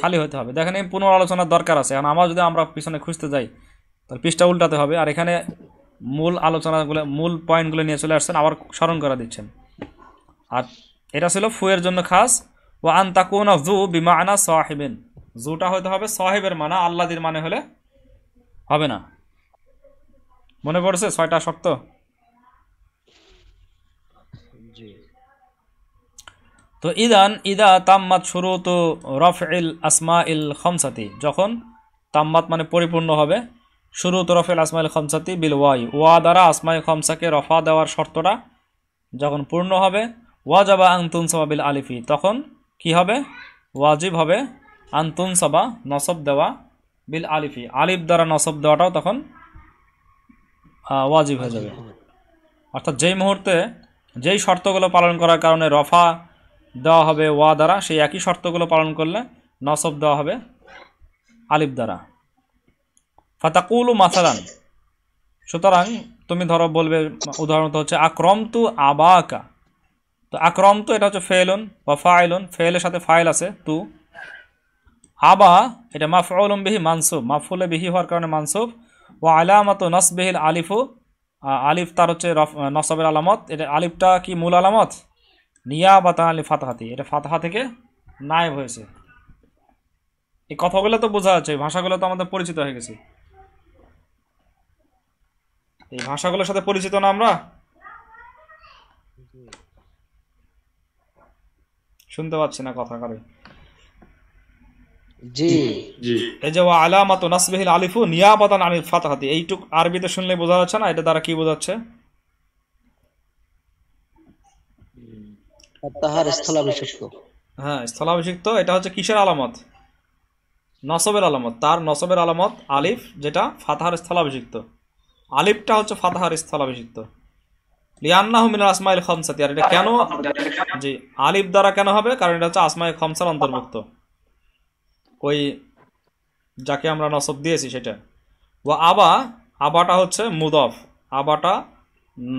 খালি হতে হবে দেখেন এই পুনরালোচনার দরকার আছে কারণ আমার যদি আমরা পিছনে খুঁজতে যাই তাহলে পৃষ্ঠা উল্টাতে হবে আর এখানে মূল আলোচনাগুলো মূল পয়েন্টগুলো নিয়ে চলে আসছেন আবার স্মরণ করা দিচ্ছেন আর এটা ছিল ফুয়ের জন্য খাস ও আন তাকুন জু বিমা আনা সাহেবেন জুটা হয়তো হবে সাহেবের মানা আল্লাদির মানে হলে হবে না মনে পড়ছে ছয়টা শক্ত তো ইদান ইদা তাম্মাত শুরু তো রফ ইল আসমা ইল খমসাতি যখন তাম্মাত মানে পরিপূর্ণ হবে শুরু তো রফেল ইল খমসাতি বিল ওয়াই ওয়া দ্বারা আসমাই খমসাকে রফা দেওয়ার শর্তটা যখন পূর্ণ হবে ওয়া জাবা আং তুনসামা বিল আলিফি তখন কি হবে ওয়াজিব হবে আন্তুন সবা নসব দেওয়া বিল আলিফি আলিফ দ্বারা নসব দেওয়াটাও তখন ওয়াজিব হয়ে যাবে অর্থাৎ যেই মুহূর্তে যেই শর্তগুলো পালন করার কারণে রফা দেওয়া হবে ওয়া দ্বারা সেই একই শর্তগুলো পালন করলে নসব দেওয়া হবে আলিফ দ্বারা ফাতাকুলু মাসালান সুতরাং তুমি ধরো বলবে উদাহরণত হচ্ছে আক্রম তু আবাকা তো আক্রম তো এটা হচ্ছে ফেলন বা ফাইলন ফেলের সাথে ফাইল আছে তু আবা এটা মাফউলম বিহি মানসুব মাফুলে বিহি হওয়ার কারণে মানসুব ও আলামত নসবিহিল আলিফু আলিফ তার হচ্ছে নসবের আলামত এটা আলিফটা কি মূল আলামত নিয়া বা তা আলিফ ফাতাহাতি এটা ফাতাহা থেকে নায়েব হয়েছে এই কথাগুলো তো বোঝা যাচ্ছে ভাষাগুলো তো আমাদের পরিচিত হয়ে গেছে এই ভাষাগুলোর সাথে পরিচিত না আমরা শুনতে পাচ্ছি না কথা কারে জি এই যে আলামাত নাসবিহিল আলিফু নিয়াবাতান আনিল ফাতহাতি এইটুক আরবিতে শুনলে বোঝা যাচ্ছে না এটা দ্বারা কি বোঝাচ্ছে স্থলাভিষিক্ত হ্যাঁ স্থলাভিষিক্ত এটা হচ্ছে কিসের আলামত নসবের আলামত তার নসবের আলামত আলিফ যেটা ফাতাহার স্থলাভিষিক্ত আলিফটা হচ্ছে ফাতাহার স্থলাভিষিক্ত লিয়ান্না কেন জি আলিফ দ্বারা কেন হবে হচ্ছে খমসার অন্তর্ভুক্ত ওই যাকে আমরা দিয়েছি সেটা আবা আবাটা হচ্ছে মুদফ আবাটা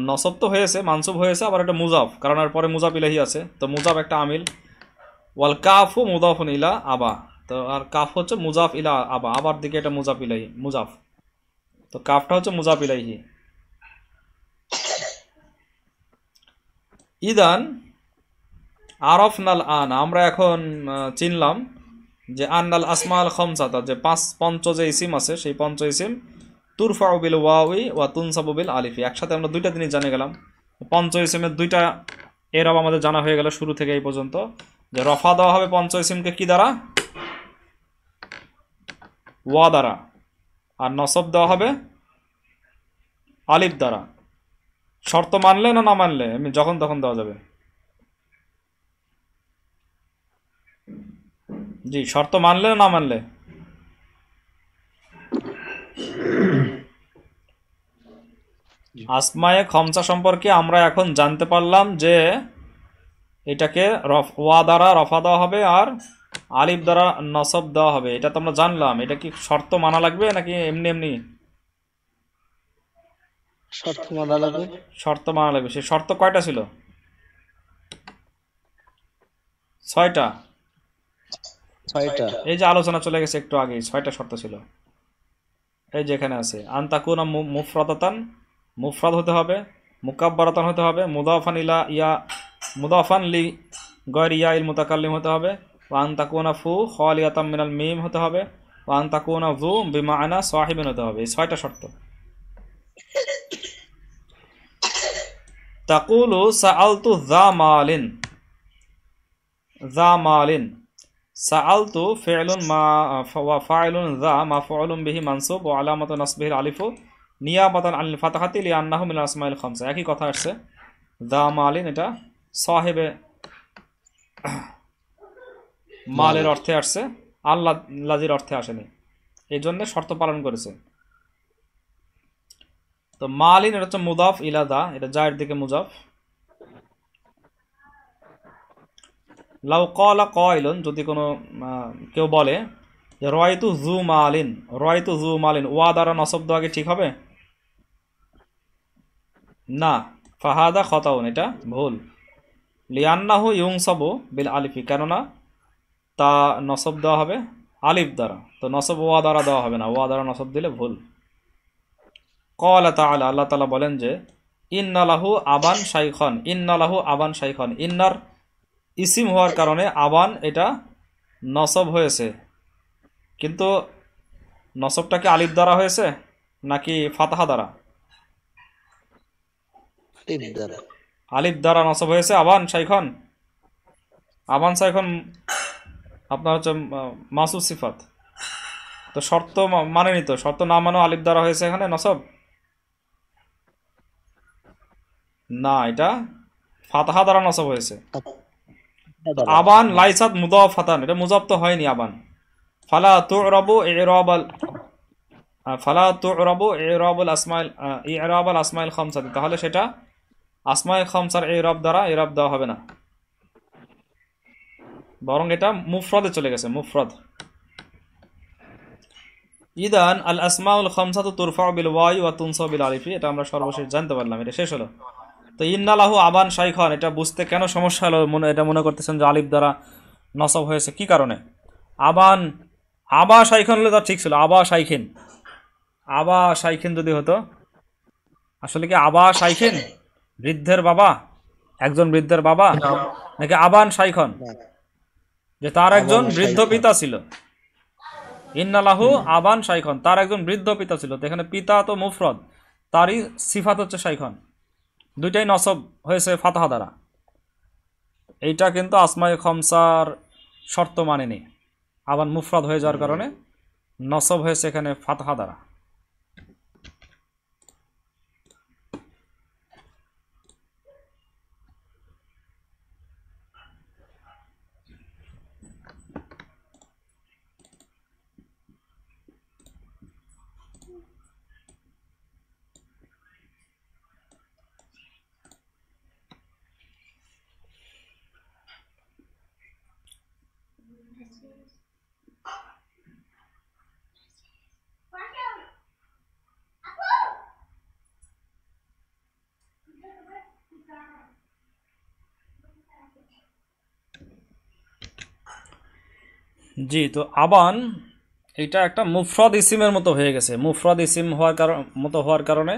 নসব তো হয়েছে হয়েছে আবার কারণ পরে মুজাফ ইলাহি আছে তো মুজাফ একটা আমিল ওয়াল কাফু মুদাফুন ইলা আবা তো আর কাফ হচ্ছে মুজাফ ইলা আবা আবার দিকে এটা মুজাফ ইলাহি মুজাফ তো কাফটা হচ্ছে মুজাফ ইলাহি ইদান আরফ নাল আন আমরা এখন চিনলাম যে আন্নাল আসমাল খমসাতা যে পাঁচ পঞ্চ যে ইসিম আছে সেই পঞ্চ ইসিম তুরফা উবিল ওয়াউই ওয়া তুনসাবু আলিফি একসাথে আমরা দুইটা জিনিস জানে গেলাম পঞ্চ ইসিমের দুইটা এরব আমাদের জানা হয়ে গেল শুরু থেকে এই পর্যন্ত যে রফা দেওয়া হবে পঞ্চ ইসিমকে কী দ্বারা ওয়া দ্বারা আর নসব দেওয়া হবে আলিফ দ্বারা শর্ত মানলে না না মানলে যখন তখন দেওয়া যাবে জি শর্ত মানলে না মানলে আসমায়ে খমসা সম্পর্কে আমরা এখন জানতে পারলাম যে এটাকে ওয়া দ্বারা রফা দেওয়া হবে আর আলিফ দ্বারা নসব দেওয়া হবে এটা তো আমরা জানলাম এটা কি শর্ত মানা লাগবে নাকি এমনি এমনি শর্ত মানা লাগবে শর্ত মানা লাগবে সে শর্ত কয়টা ছিল ছয়টা এই যে আলোচনা চলে গেছে একটু আগে ছয়টা শর্ত ছিল এই আছে আন্তাকুনা মুফরাদাতান মুফরাদ হতে হবে হতে হবে মুদাফান ইলা ইয়া মুদাফান লি গর ইয়া ইল মুতাকাল্লিম হতে হবে ওয়ান তাকুনা ফু খলিয়াতাম মিনাল মিম হতে হবে ওয়ান ভু বিমা আনা হতে হবে এই ছয়টা শর্ত তাকুল সাআলতু যা মালিন যা মালিন সাআলতু ফি'লুন মা ওয়া ফাইলুন মা ফাইলুন বিহি মানসুব ওয়া আলামাতু নাসবিহিল আলিফু নিয়াবাতান আনিল ফাতাহাতি লিআন্নাহু মিন আসমাইল খামসা একই কথা আসছে দা মালিন এটা সাহেবে মালের অর্থে আসছে আল্লাহ লাজির অর্থে আসেনি এই জন্য শর্ত পালন করেছে তো মালিন এটা হচ্ছে মুদাফ ইলাদা এটা জায়ের দিকে মুজাফ লাউ কলা কয়লন যদি কোনো কেউ বলে যে রয়তু জু মালিন রয়তু জু মালিন ওয়া দ্বারা নসব দেওয়া ঠিক হবে না ফাহাদা খতাউন এটা ভুল লিয়ান্নাহু ইউং সবু বিল আলিফি কেননা তা নসব দেওয়া হবে আলিফ দ্বারা তো নসব ওয়া দ্বারা দেওয়া হবে না ওয়া দ্বারা নসব দিলে ভুল কলা তাহলে আল্লাহ তালা বলেন যে ইন্নালাহু আবান শাইখন ইন্নালাহু আবান শাইখন ইন্নার ইসিম হওয়ার কারণে আবান এটা নসব হয়েছে কিন্তু নসবটাকে আলিফ দ্বারা হয়েছে নাকি ফাতাহা দ্বারা আলিফ দ্বারা নসব হয়েছে আবান শাইখন আবান শাইখন আপনার হচ্ছে মাসুদ সিফাত তো শর্ত মানে নিত শর্ত না মানো আলিফ দ্বারা হয়েছে এখানে নসব না এটা ফাতাহা দ্বারা নসব হয়েছে আবান লাইসাত মুদাফ ফাতান এটা মুজাব তো হয়নি আবান ফালা তু রবু এরাবাল ফালা তু রবু এরাবুল আসমাইল এরাবাল আসমাইল খামসাদ তাহলে সেটা আসমাইল খামসার রব দ্বারা রব দেওয়া হবে না বরং এটা মুফরদে চলে গেছে মুফরদ ইদান আল আসমাউল খামসাতু তুরফা বিল ওয়াই ওয়া তুনসা বিল আলিফি এটা আমরা সর্বশেষ জানতে পারলাম এটা শেষ হলো তো ইন্নালাহু আবান শাইখন এটা বুঝতে কেন সমস্যা হলো মনে এটা মনে করতেছেন যে আলিফ দ্বারা নসব হয়েছে কি কারণে আবান আবা শাইখন হলে তার ঠিক ছিল আবা শাইখিন আবা শাইখিন যদি হতো আসলে কি আবা শাইখিন বৃদ্ধের বাবা একজন বৃদ্ধের বাবা নাকি আবান শাইখন যে তার একজন বৃদ্ধ পিতা ছিল ইন্নালাহু আবান শাইখন তার একজন বৃদ্ধ পিতা ছিল এখানে পিতা তো মুফরদ তারই সিফাত হচ্ছে শাইখন দুইটাই নসব হয়েছে ফাতাহা দ্বারা এইটা কিন্তু আসমাই খমসার শর্ত মানেনি আবার মুফরাদ হয়ে যাওয়ার কারণে নসব হয়েছে এখানে ফাতাহা দ্বারা জি তো আবান এটা একটা মুফরদ ইসিমের মতো হয়ে গেছে মুফরদ ইসিম হওয়ার কারণ মতো হওয়ার কারণে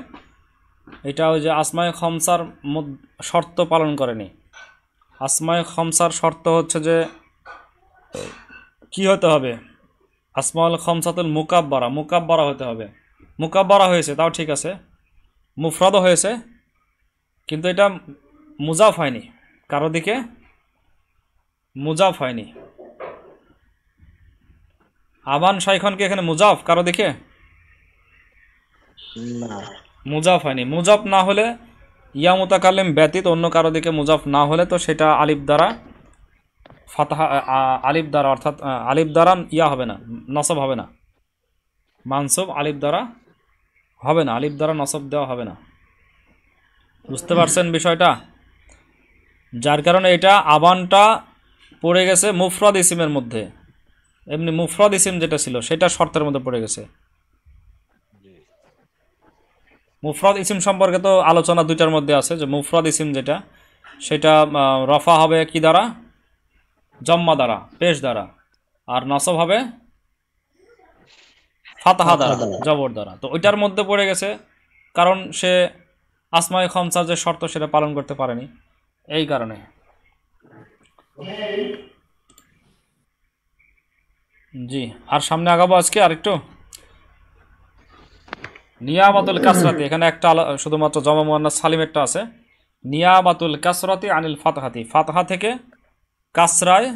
এটা ওই যে আসমায় খমসার শর্ত পালন করেনি আসমায় খমসার শর্ত হচ্ছে যে কি হতে হবে আসমাউল খমসাতুল মুকাব্বারা মুকাব্বারা হতে হবে মুকাব্বারা হয়েছে তাও ঠিক আছে মুফরদও হয়েছে কিন্তু এটা মুজাফ হয়নি কারো দিকে মুজাফ হয়নি আবান শাইখনকে এখানে মুজাফ কারো দেখে মুজাফ হয়নি মুজাফ না হলে ইয়া ব্যতীত অন্য কারো দিকে মুজাফ না হলে তো সেটা আলিফ দ্বারা ফাতাহা আলিফ দ্বারা অর্থাৎ আলিফ দ্বারা ইয়া হবে না নসব হবে না মানসব আলিফ দ্বারা হবে না আলিফ দ্বারা নসব দেওয়া হবে না বুঝতে পারছেন বিষয়টা যার কারণে এটা আবানটা পড়ে গেছে মুফরাদ ইসিমের মধ্যে এমনি মুফরদ ইসিম যেটা ছিল সেটা শর্তের মধ্যে পড়ে গেছে মুফরদ ইসিম সম্পর্কে তো আলোচনা দুইটার মধ্যে আছে যে মুফরদ ইসিম যেটা সেটা রফা হবে কি দ্বারা জম্মা দ্বারা পেশ দ্বারা আর নসব হবে ফাতাহা দ্বারা জবর দ্বারা তো ওইটার মধ্যে পড়ে গেছে কারণ সে আসমাই খমসার যে শর্ত সেটা পালন করতে পারেনি এই কারণে জি আর সামনে আগাবো আজকে আরেকটু নিয়ামাতুল কাসরাতি এখানে একটা শুধুমাত্র জমা মোহান্না সালিমেরটা আছে নিয়ামাতুল কাসরাতি আনিল ফাতহাতি ফাতহা থেকে কাসরায়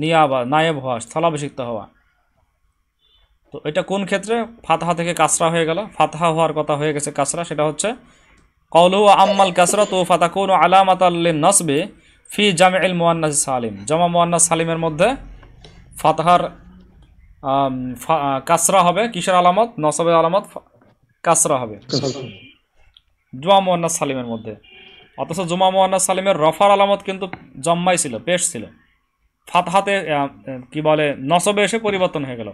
নিয়াবা নায়েব হওয়া স্থলাভিষিক্ত হওয়া তো এটা কোন ক্ষেত্রে ফাতহা থেকে কাসরা হয়ে গেল ফাতহা হওয়ার কথা হয়ে গেছে কাসরা সেটা হচ্ছে কৌলু আম্মাল কাসরা তো কোন আলামাত নসবে ফি জামে আল মোয়ান্না সালিম জমা মোয়ান্না সালিমের মধ্যে ফাতহার কাসরা হবে কিসের আলামত নসবের আলামত কাসরা হবে জুমা মোহান্না সালিমের মধ্যে অথচ জুমা মোহান্না সালিমের রফার আলামত কিন্তু জম্মাই ছিল পেশ ছিল ফাতহাতে কি বলে নসবে এসে পরিবর্তন হয়ে গেল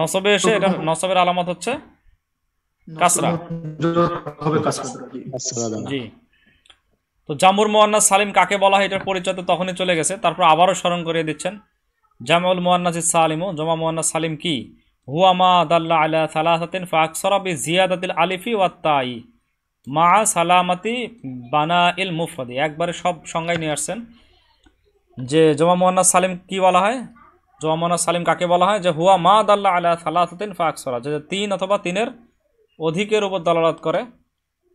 নসবে এসে এটা নসবের আলামত হচ্ছে কাসরা জি তো জামুর মোহান্না সালিম কাকে বলা হয় এটার পরিচয় তো তখনই চলে গেছে তারপর আবারও স্মরণ করিয়ে দিচ্ছেন জামাউল মোয়ান্নাজ সালিমু জমা মোয়ান্না সালিম কি দাল্লা ফাকসরাবি জিয়াদাতিল আলিফি ওয়াত্তাই মা সালামাতি বানা ইল একবারে সব সংজ্ঞায় নিয়ে আসছেন যে জমা মোয়ান্না সালিম কি বলা হয় জমা মোয়ান্না সালিম কাকে বলা হয় যে হুয়া মা দাল্লা আলা সালাহাতিন ফাকসরা যে তিন অথবা তিনের অধিকের উপর দলালত করে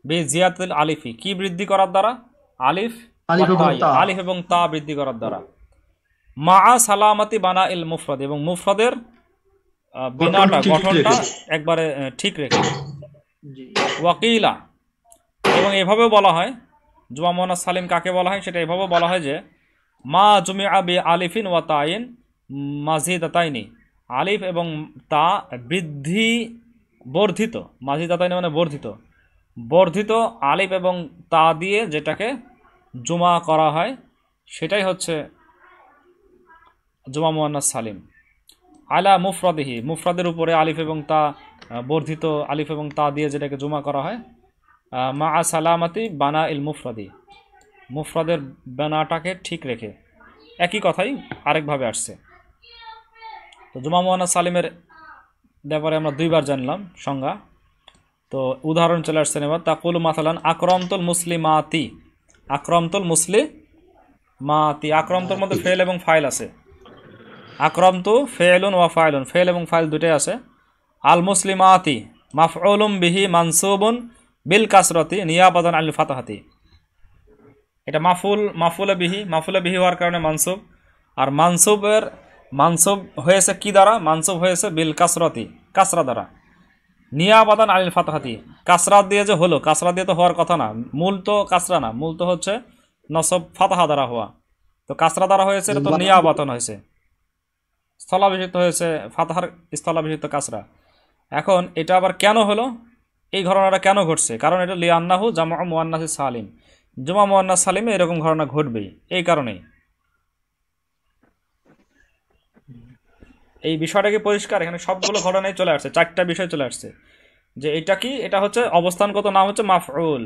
বি জিয়াতুল আলিফি কি বৃদ্ধি করার দ্বারা আলিফ আলিফ এবং তা বৃদ্ধি করার দ্বারা মা সালামতি বানা ইল মুফরাদ এবং মুফরাদের বিনাটা গঠনটা একবারে ঠিক রেখে ওয়াকিলা এবং এভাবেও বলা হয় জুমা মোহাম্মদ সালিম কাকে বলা হয় সেটা এভাবেও বলা হয় যে মা জুমি আবি আলিফিন ওয়া তাইন মাঝিদ তাইনি আলিফ এবং তা বৃদ্ধি বর্ধিত মাঝি তাইনি মানে বর্ধিত বর্ধিত আলিফ এবং তা দিয়ে যেটাকে জুমা করা হয় সেটাই হচ্ছে জুমা মোয়ান্না সালিম আলা মুফরাদিহি মুফরাদের উপরে আলিফ এবং তা বর্ধিত আলিফ এবং তা দিয়ে যেটাকে জুমা করা হয় মা সালামাতি বানা ইল মুফরাদি মুফরাদের বানাটাকে ঠিক রেখে একই কথাই আরেকভাবে আসছে তো জুমা মোহানা সালিমের ব্যাপারে আমরা দুইবার জানলাম সংজ্ঞা তো উদাহরণ চলে আসছেন এবার কুল মাথালান আকরমতুল মুসলিমাতি আক্রমতুল মুসলি মাতি আকরমতুল মধ্যে ফেল এবং ফাইল আছে আক্রম তু ফেলুন ওয়া ফাইলুন ফেল এবং ফাইল দুটাই আছে আল আতি মাফলুম বিহি মানসুবুন বিল কাসরতি নিয়াবাদান আল ফাতাহাতি এটা মাফুল মাফুলে বিহি মাফুলে বিহি হওয়ার কারণে মানসুব আর মানসুবের মানসুব হয়েছে কি দ্বারা মানসুব হয়েছে বিল কাসরতি কাসরা দ্বারা নিয়াবাদান আল ফাতাহাতি কাসরা দিয়ে যে হলো কাসরা দিয়ে তো হওয়ার কথা না মূল তো কাসরা না মূল তো হচ্ছে নসব ফাতাহা দ্বারা হওয়া তো কাসরা দ্বারা হয়েছে তো নিয়াবাতন হয়েছে স্থলাভিষিক্ত হয়েছে ফাতাহার স্থলাভিষিক্ত কাসরা এখন এটা আবার কেন হলো এই ঘটনাটা কেন ঘটছে কারণ এটা লিয়ান্নাহু জামা মুয়ান্নাসি সালিম জুমা মোয়ান্না সালিমে এরকম ঘটনা ঘটবেই এই কারণেই এই বিষয়টাকে পরিষ্কার এখানে সবগুলো ঘটনাই চলে আসছে চারটা বিষয় চলে আসছে যে এটা কি এটা হচ্ছে অবস্থানগত নাম হচ্ছে মাফরুল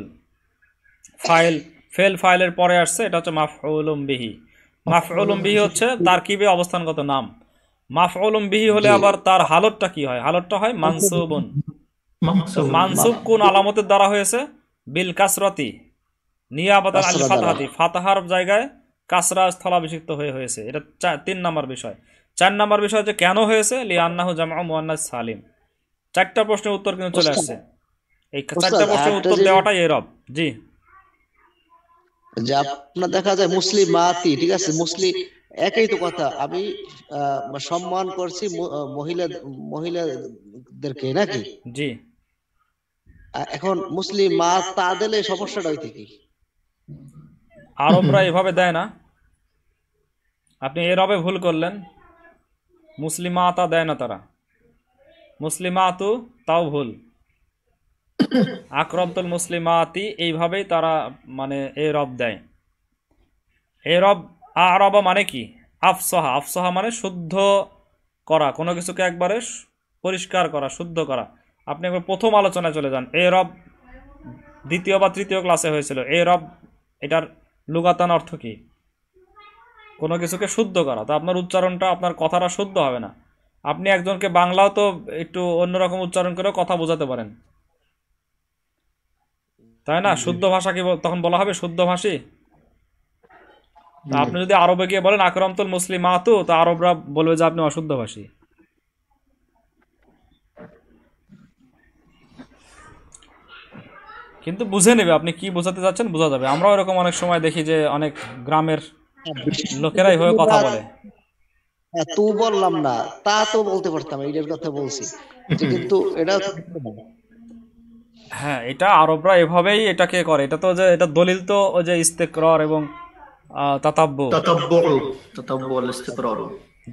ফাইল ফেল ফাইলের পরে আসছে এটা হচ্ছে মাফউলম বিহি মাফউলম বিহি হচ্ছে তার কিবে অবস্থানগত নাম মাফলম বিহি হলে আবার তার হালতটা কি হয় হালতটা হয় মানসুবুন মানসুব কোন আলামতের দ্বারা হয়েছে বিল কাসরতি ফাতাহাতি ফাতাহার জায়গায় কাসরা স্থলাভিষিক্ত হয়ে হয়েছে এটা তিন নম্বর বিষয় চার নম্বর বিষয় যে কেন হয়েছে লি আন্নাহু জামা মুয়ান্নাস সালিম চারটা প্রশ্নের উত্তর কিন্তু চলে আসছে এই চারটা প্রশ্নের উত্তর দেওয়াটাই এরব জি যে আপনার দেখা যায় মুসলিমাতি ঠিক আছে মুসলিম একই তো কথা আমি সম্মান করছি মহিলা মহিলাদেরকে নাকি জি এখন মুসলিম মা তা দিলে সমস্যাটা হইতে কি আরবরা এভাবে দেয় না আপনি এরবে ভুল করলেন মুসলিমা তা দেয় না তারা মুসলিমা তু তাও ভুল আকরবতুল মুসলিমাতি এইভাবেই তারা মানে এ রব দেয় এ রব আরবা মানে কি আফসহা আফসহা মানে শুদ্ধ করা কোনো কিছুকে একবারে পরিষ্কার করা শুদ্ধ করা আপনি একবার প্রথম আলোচনায় চলে যান এ রব দ্বিতীয় বা তৃতীয় ক্লাসে হয়েছিল এ রব এটার লুগাতান অর্থ কি কোনো কিছুকে শুদ্ধ করা তো আপনার উচ্চারণটা আপনার কথাটা শুদ্ধ হবে না আপনি একজনকে বাংলাও তো একটু অন্যরকম উচ্চারণ করেও কথা বোঝাতে পারেন তাই না শুদ্ধ ভাষা কি তখন বলা হবে শুদ্ধ ভাষী তা আপনি যদি আরবে গিয়ে বলেন আকরামতুল মুসলিমাতু তো আরবরা বলবে যে আপনি অশুদ্ধ ভাষী কিন্তু বুঝে নেবে আপনি কি বোঝাতে যাচ্ছেন বোঝা যাবে আমরা এরকম অনেক সময় দেখি যে অনেক গ্রামের লোকেরাই হয়ে কথা বলে হ্যাঁ, তু বললাম না তা তো বলতে পারতাম এইটার কথা বলছি কিন্তু এটা হ্যাঁ এটা আরবরা এভাবেই এটাকে করে এটা তো যে এটা দলিল তো ওই যে ইস্তেকর এবং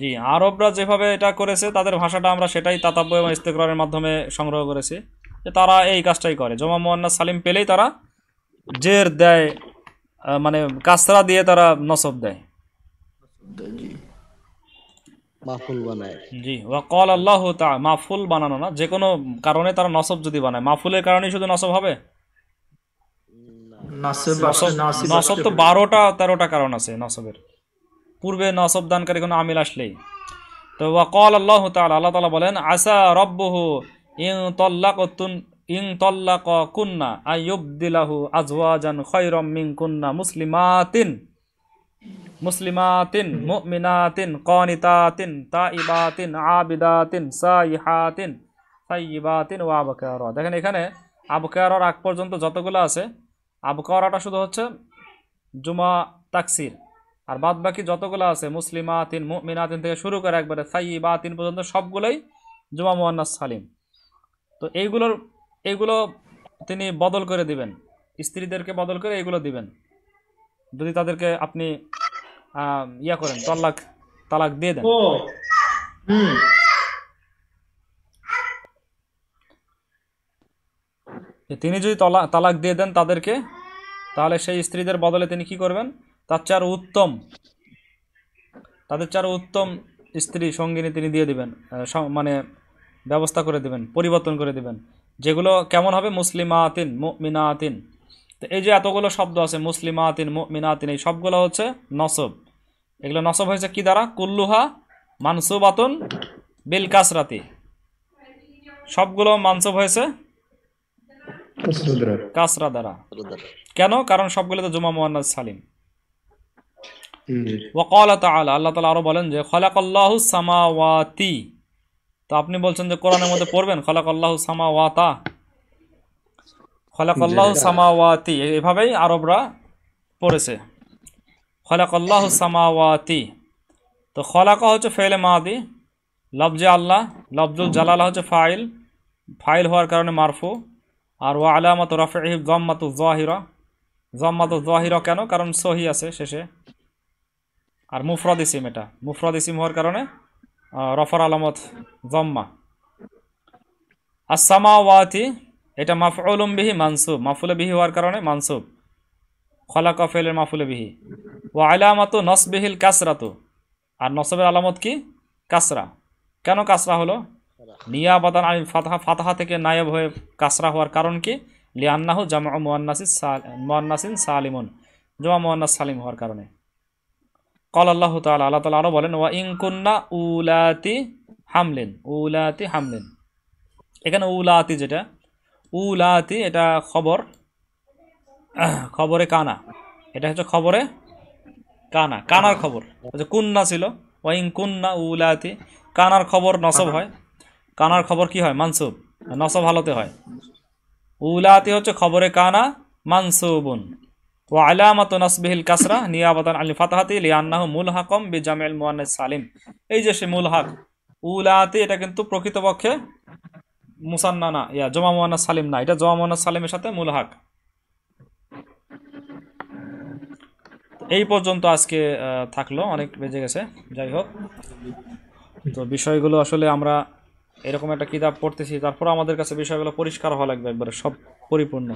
জি আরবরা যেভাবে এটা করেছে তাদের ভাষাটা আমরা সেটাই তাতাব্য এবং ইস্তেকরের মাধ্যমে সংগ্রহ করেছি যে তারা এই কাজটাই করে জমা মোহান্না সালিম পেলেই তারা জের দেয় মানে কাস্তরা দিয়ে তারা নসব দেয় জি ওয়াকল আল্লাহ তা মাফুল বানানো না যে কোনো কারণে তারা নসব যদি বানায় মাফুলের কারণেই শুধু নসব হবে নসব তো বারোটা তেরোটা কারণ আছে নসবের পূর্বে নসব দানকারী কোনো আমিল আসলেই তো আল্লাহ আল্লাহ তালা বলেন আসা রব্বহু ইং ইং তল্লাক কুন্না আজওয়াজান খৈরম মিং কুন্না মুসলিমাতিন মুসলিমাতিন মুমিনাতিন কনিতাতিন তাইবাতিন আবিদাতিন সাইহাতিন সাইবাতিন ওয়া আবকার দেখেন এখানে আবকার আগ পর্যন্ত যতগুলো আছে আবকরাটা শুধু হচ্ছে জুমা তাকসির আর বাদ বাকি যতগুলো আছে মুসলিমা তিন মিনা তিন থেকে শুরু করে একবারে সাই তিন পর্যন্ত সবগুলোই জুমা মোহান্নাস সালিম তো এইগুলোর এইগুলো তিনি বদল করে দিবেন স্ত্রীদেরকে বদল করে এইগুলো দিবেন যদি তাদেরকে আপনি ইয়া করেন তল্লাক তালাক দিয়ে দেন তিনি যদি তলা তালাক দিয়ে দেন তাদেরকে তাহলে সেই স্ত্রীদের বদলে তিনি কি করবেন তার চার উত্তম তাদের চার উত্তম স্ত্রী সঙ্গিনী তিনি দিয়ে দিবেন মানে ব্যবস্থা করে দিবেন পরিবর্তন করে দিবেন যেগুলো কেমন হবে আতিন মিনা আতিন তো এই যে এতগুলো শব্দ আছে আতিন মিনা মিনাতিন এই সবগুলো হচ্ছে নসব এগুলো নসব হয়েছে কি দ্বারা কুল্লুহা মানসুবাতুন বিল কাসরাতি সবগুলো মানসব হয়েছে কাসরা দ্বারা কেন কারণ সবগুলো তো জুমা মোয়ান্নাস সালিম ওয়াকাল তাআলা আল্লাহ তাআলা আরো বলেন যে সামাওয়াতি তো আপনি বলছেন যে কোরআনের মধ্যে পড়বেন সামাওয়াতা সামাওয়াতি এভাবেই আরবরা পড়েছে খলাকাল্লাহু সামাওয়াতি তো খলাকা হচ্ছে ফেলে মাদি লবজে আল্লাহ লবজুল জালালা হচ্ছে ফাইল ফাইল হওয়ার কারণে মারফু আর ওয়া আলামত রফিব জম্মাতু জাহিরা জম্মাতু জাহিরা কেন কারণ সহি আছে শেষে আর মুফরদ ইসিম এটা মুফরদ ইসিম হওয়ার কারণে রফর আলামত জম্মা ওয়াতি এটা মাফউলুম বিহি মানসুব মাফুলে বিহি হওয়ার কারণে মানসুব খলা কফেলের মাফুলে বিহি ও আলামাতু নসবিহিল কাসরাতু আর নসবের আলামত কি কাসরা কেন কাসরা হলো নিয়াবাদান আলিম আলী ফাতাহা ফাতাহা থেকে নায়ব হয়ে কাসরা হওয়ার কারণ কি লিয়ান্নাহ জামা মোয়ান্নাসি মোয়ান্নাসিন সালিমন জমা মোয়ান্নাস সালিম হওয়ার কারণে কল আল্লাহ তালা আল্লাহ তালা আরও বলেন ওয়া ইংকুন্না উলাতি হামলেন উলাতি হামলেন এখানে উলাতি যেটা উলাতি এটা খবর খবরে কানা এটা হচ্ছে খবরে কানা কানার খবর কুন্না ছিল ওয়াইং কুন্না উলাতি কানার খবর নসব হয় কানার খবর কি হয় মানসুব নসব হালতে হয় উলাতে হচ্ছে খবরে কানা মানসুবুন ও আলামত নসবিহিল কাসরা নিয়াবতান আলী ফাতাহাতি লিয়ান্নাহ মুল হাকম বি জামিল মুয়ান্নাস সালিম এই যে সে মুল হাক উলাতে এটা কিন্তু প্রকৃতপক্ষে মুসান্না না ইয়া জমা মোহান্না সালিম না এটা জমা মোহান্না সালিমের সাথে মুল হাক এই পর্যন্ত আজকে থাকলো অনেক বেজে গেছে যাই হোক তো বিষয়গুলো আসলে আমরা এরকম একটা কিতাব পড়তেছি তারপর আমাদের কাছে বিষয়গুলো পরিষ্কার হওয়া লাগবে একবারে সব পরিপূর্ণ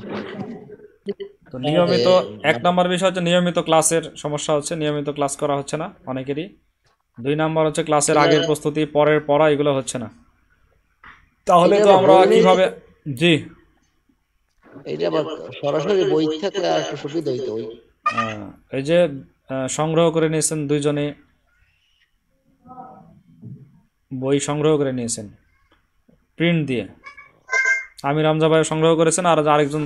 তো নিয়মিত এক নম্বর বিষয় হচ্ছে নিয়মিত ক্লাসের সমস্যা হচ্ছে নিয়মিত ক্লাস করা হচ্ছে না অনেকেরই দুই নম্বর হচ্ছে ক্লাসের আগের প্রস্তুতি পরের পড়া এগুলো হচ্ছে না তাহলে তো আমরা কিভাবে জি এটা সরাসরি বই থাকলে আর সুবিধা হইতো ওই হ্যাঁ, এই যে সংগ্রহ করে নিয়েছেন দুইজনে বই সংগ্রহ করে নিয়েছেন প্রিন্ট দিয়ে আমি রামজা ভাই সংগ্রহ করেছেন আর আরেকজন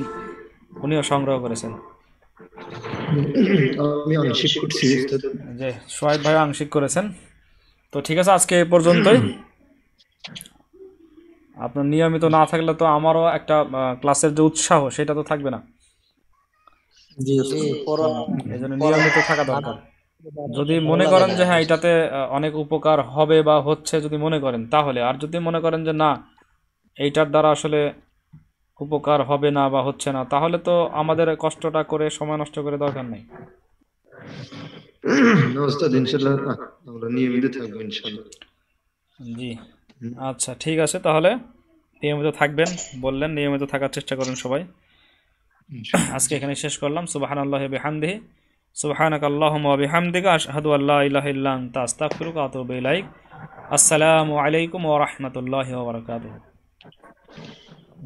উনিও সংগ্রহ করেছেন যে সোহেব ভাই আংশিক করেছেন তো ঠিক আছে আজকে এ পর্যন্তই আপনার নিয়মিত না থাকলে তো আমারও একটা ক্লাসের যে উৎসাহ সেটা তো থাকবে না নিয়মিত থাকা দরকার যদি মনে করেন যে হ্যাঁ এটাতে অনেক উপকার হবে বা হচ্ছে যদি মনে করেন তাহলে আর যদি মনে করেন যে না এইটার দ্বারা আসলে উপকার হবে না বা হচ্ছে না তাহলে তো আমাদের কষ্টটা করে সময় নষ্ট করে দরকার নেই জি আচ্ছা ঠিক আছে তাহলে নিয়মিত থাকবেন বললেন নিয়মিত থাকার চেষ্টা করেন সবাই আজকে এখানে শেষ করলাম সুবাহান আল্লাহ বেহামদিহি সুবাহানক আল্লাহ বিহামদিকা আশহাদু আল্লাহ ইলাহ ইল্লাম তাস্তাফিরুক আতুব ইলাইক আসসালামু আলাইকুম ও রাহমাতুল্লাহি ওয়া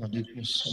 我就是。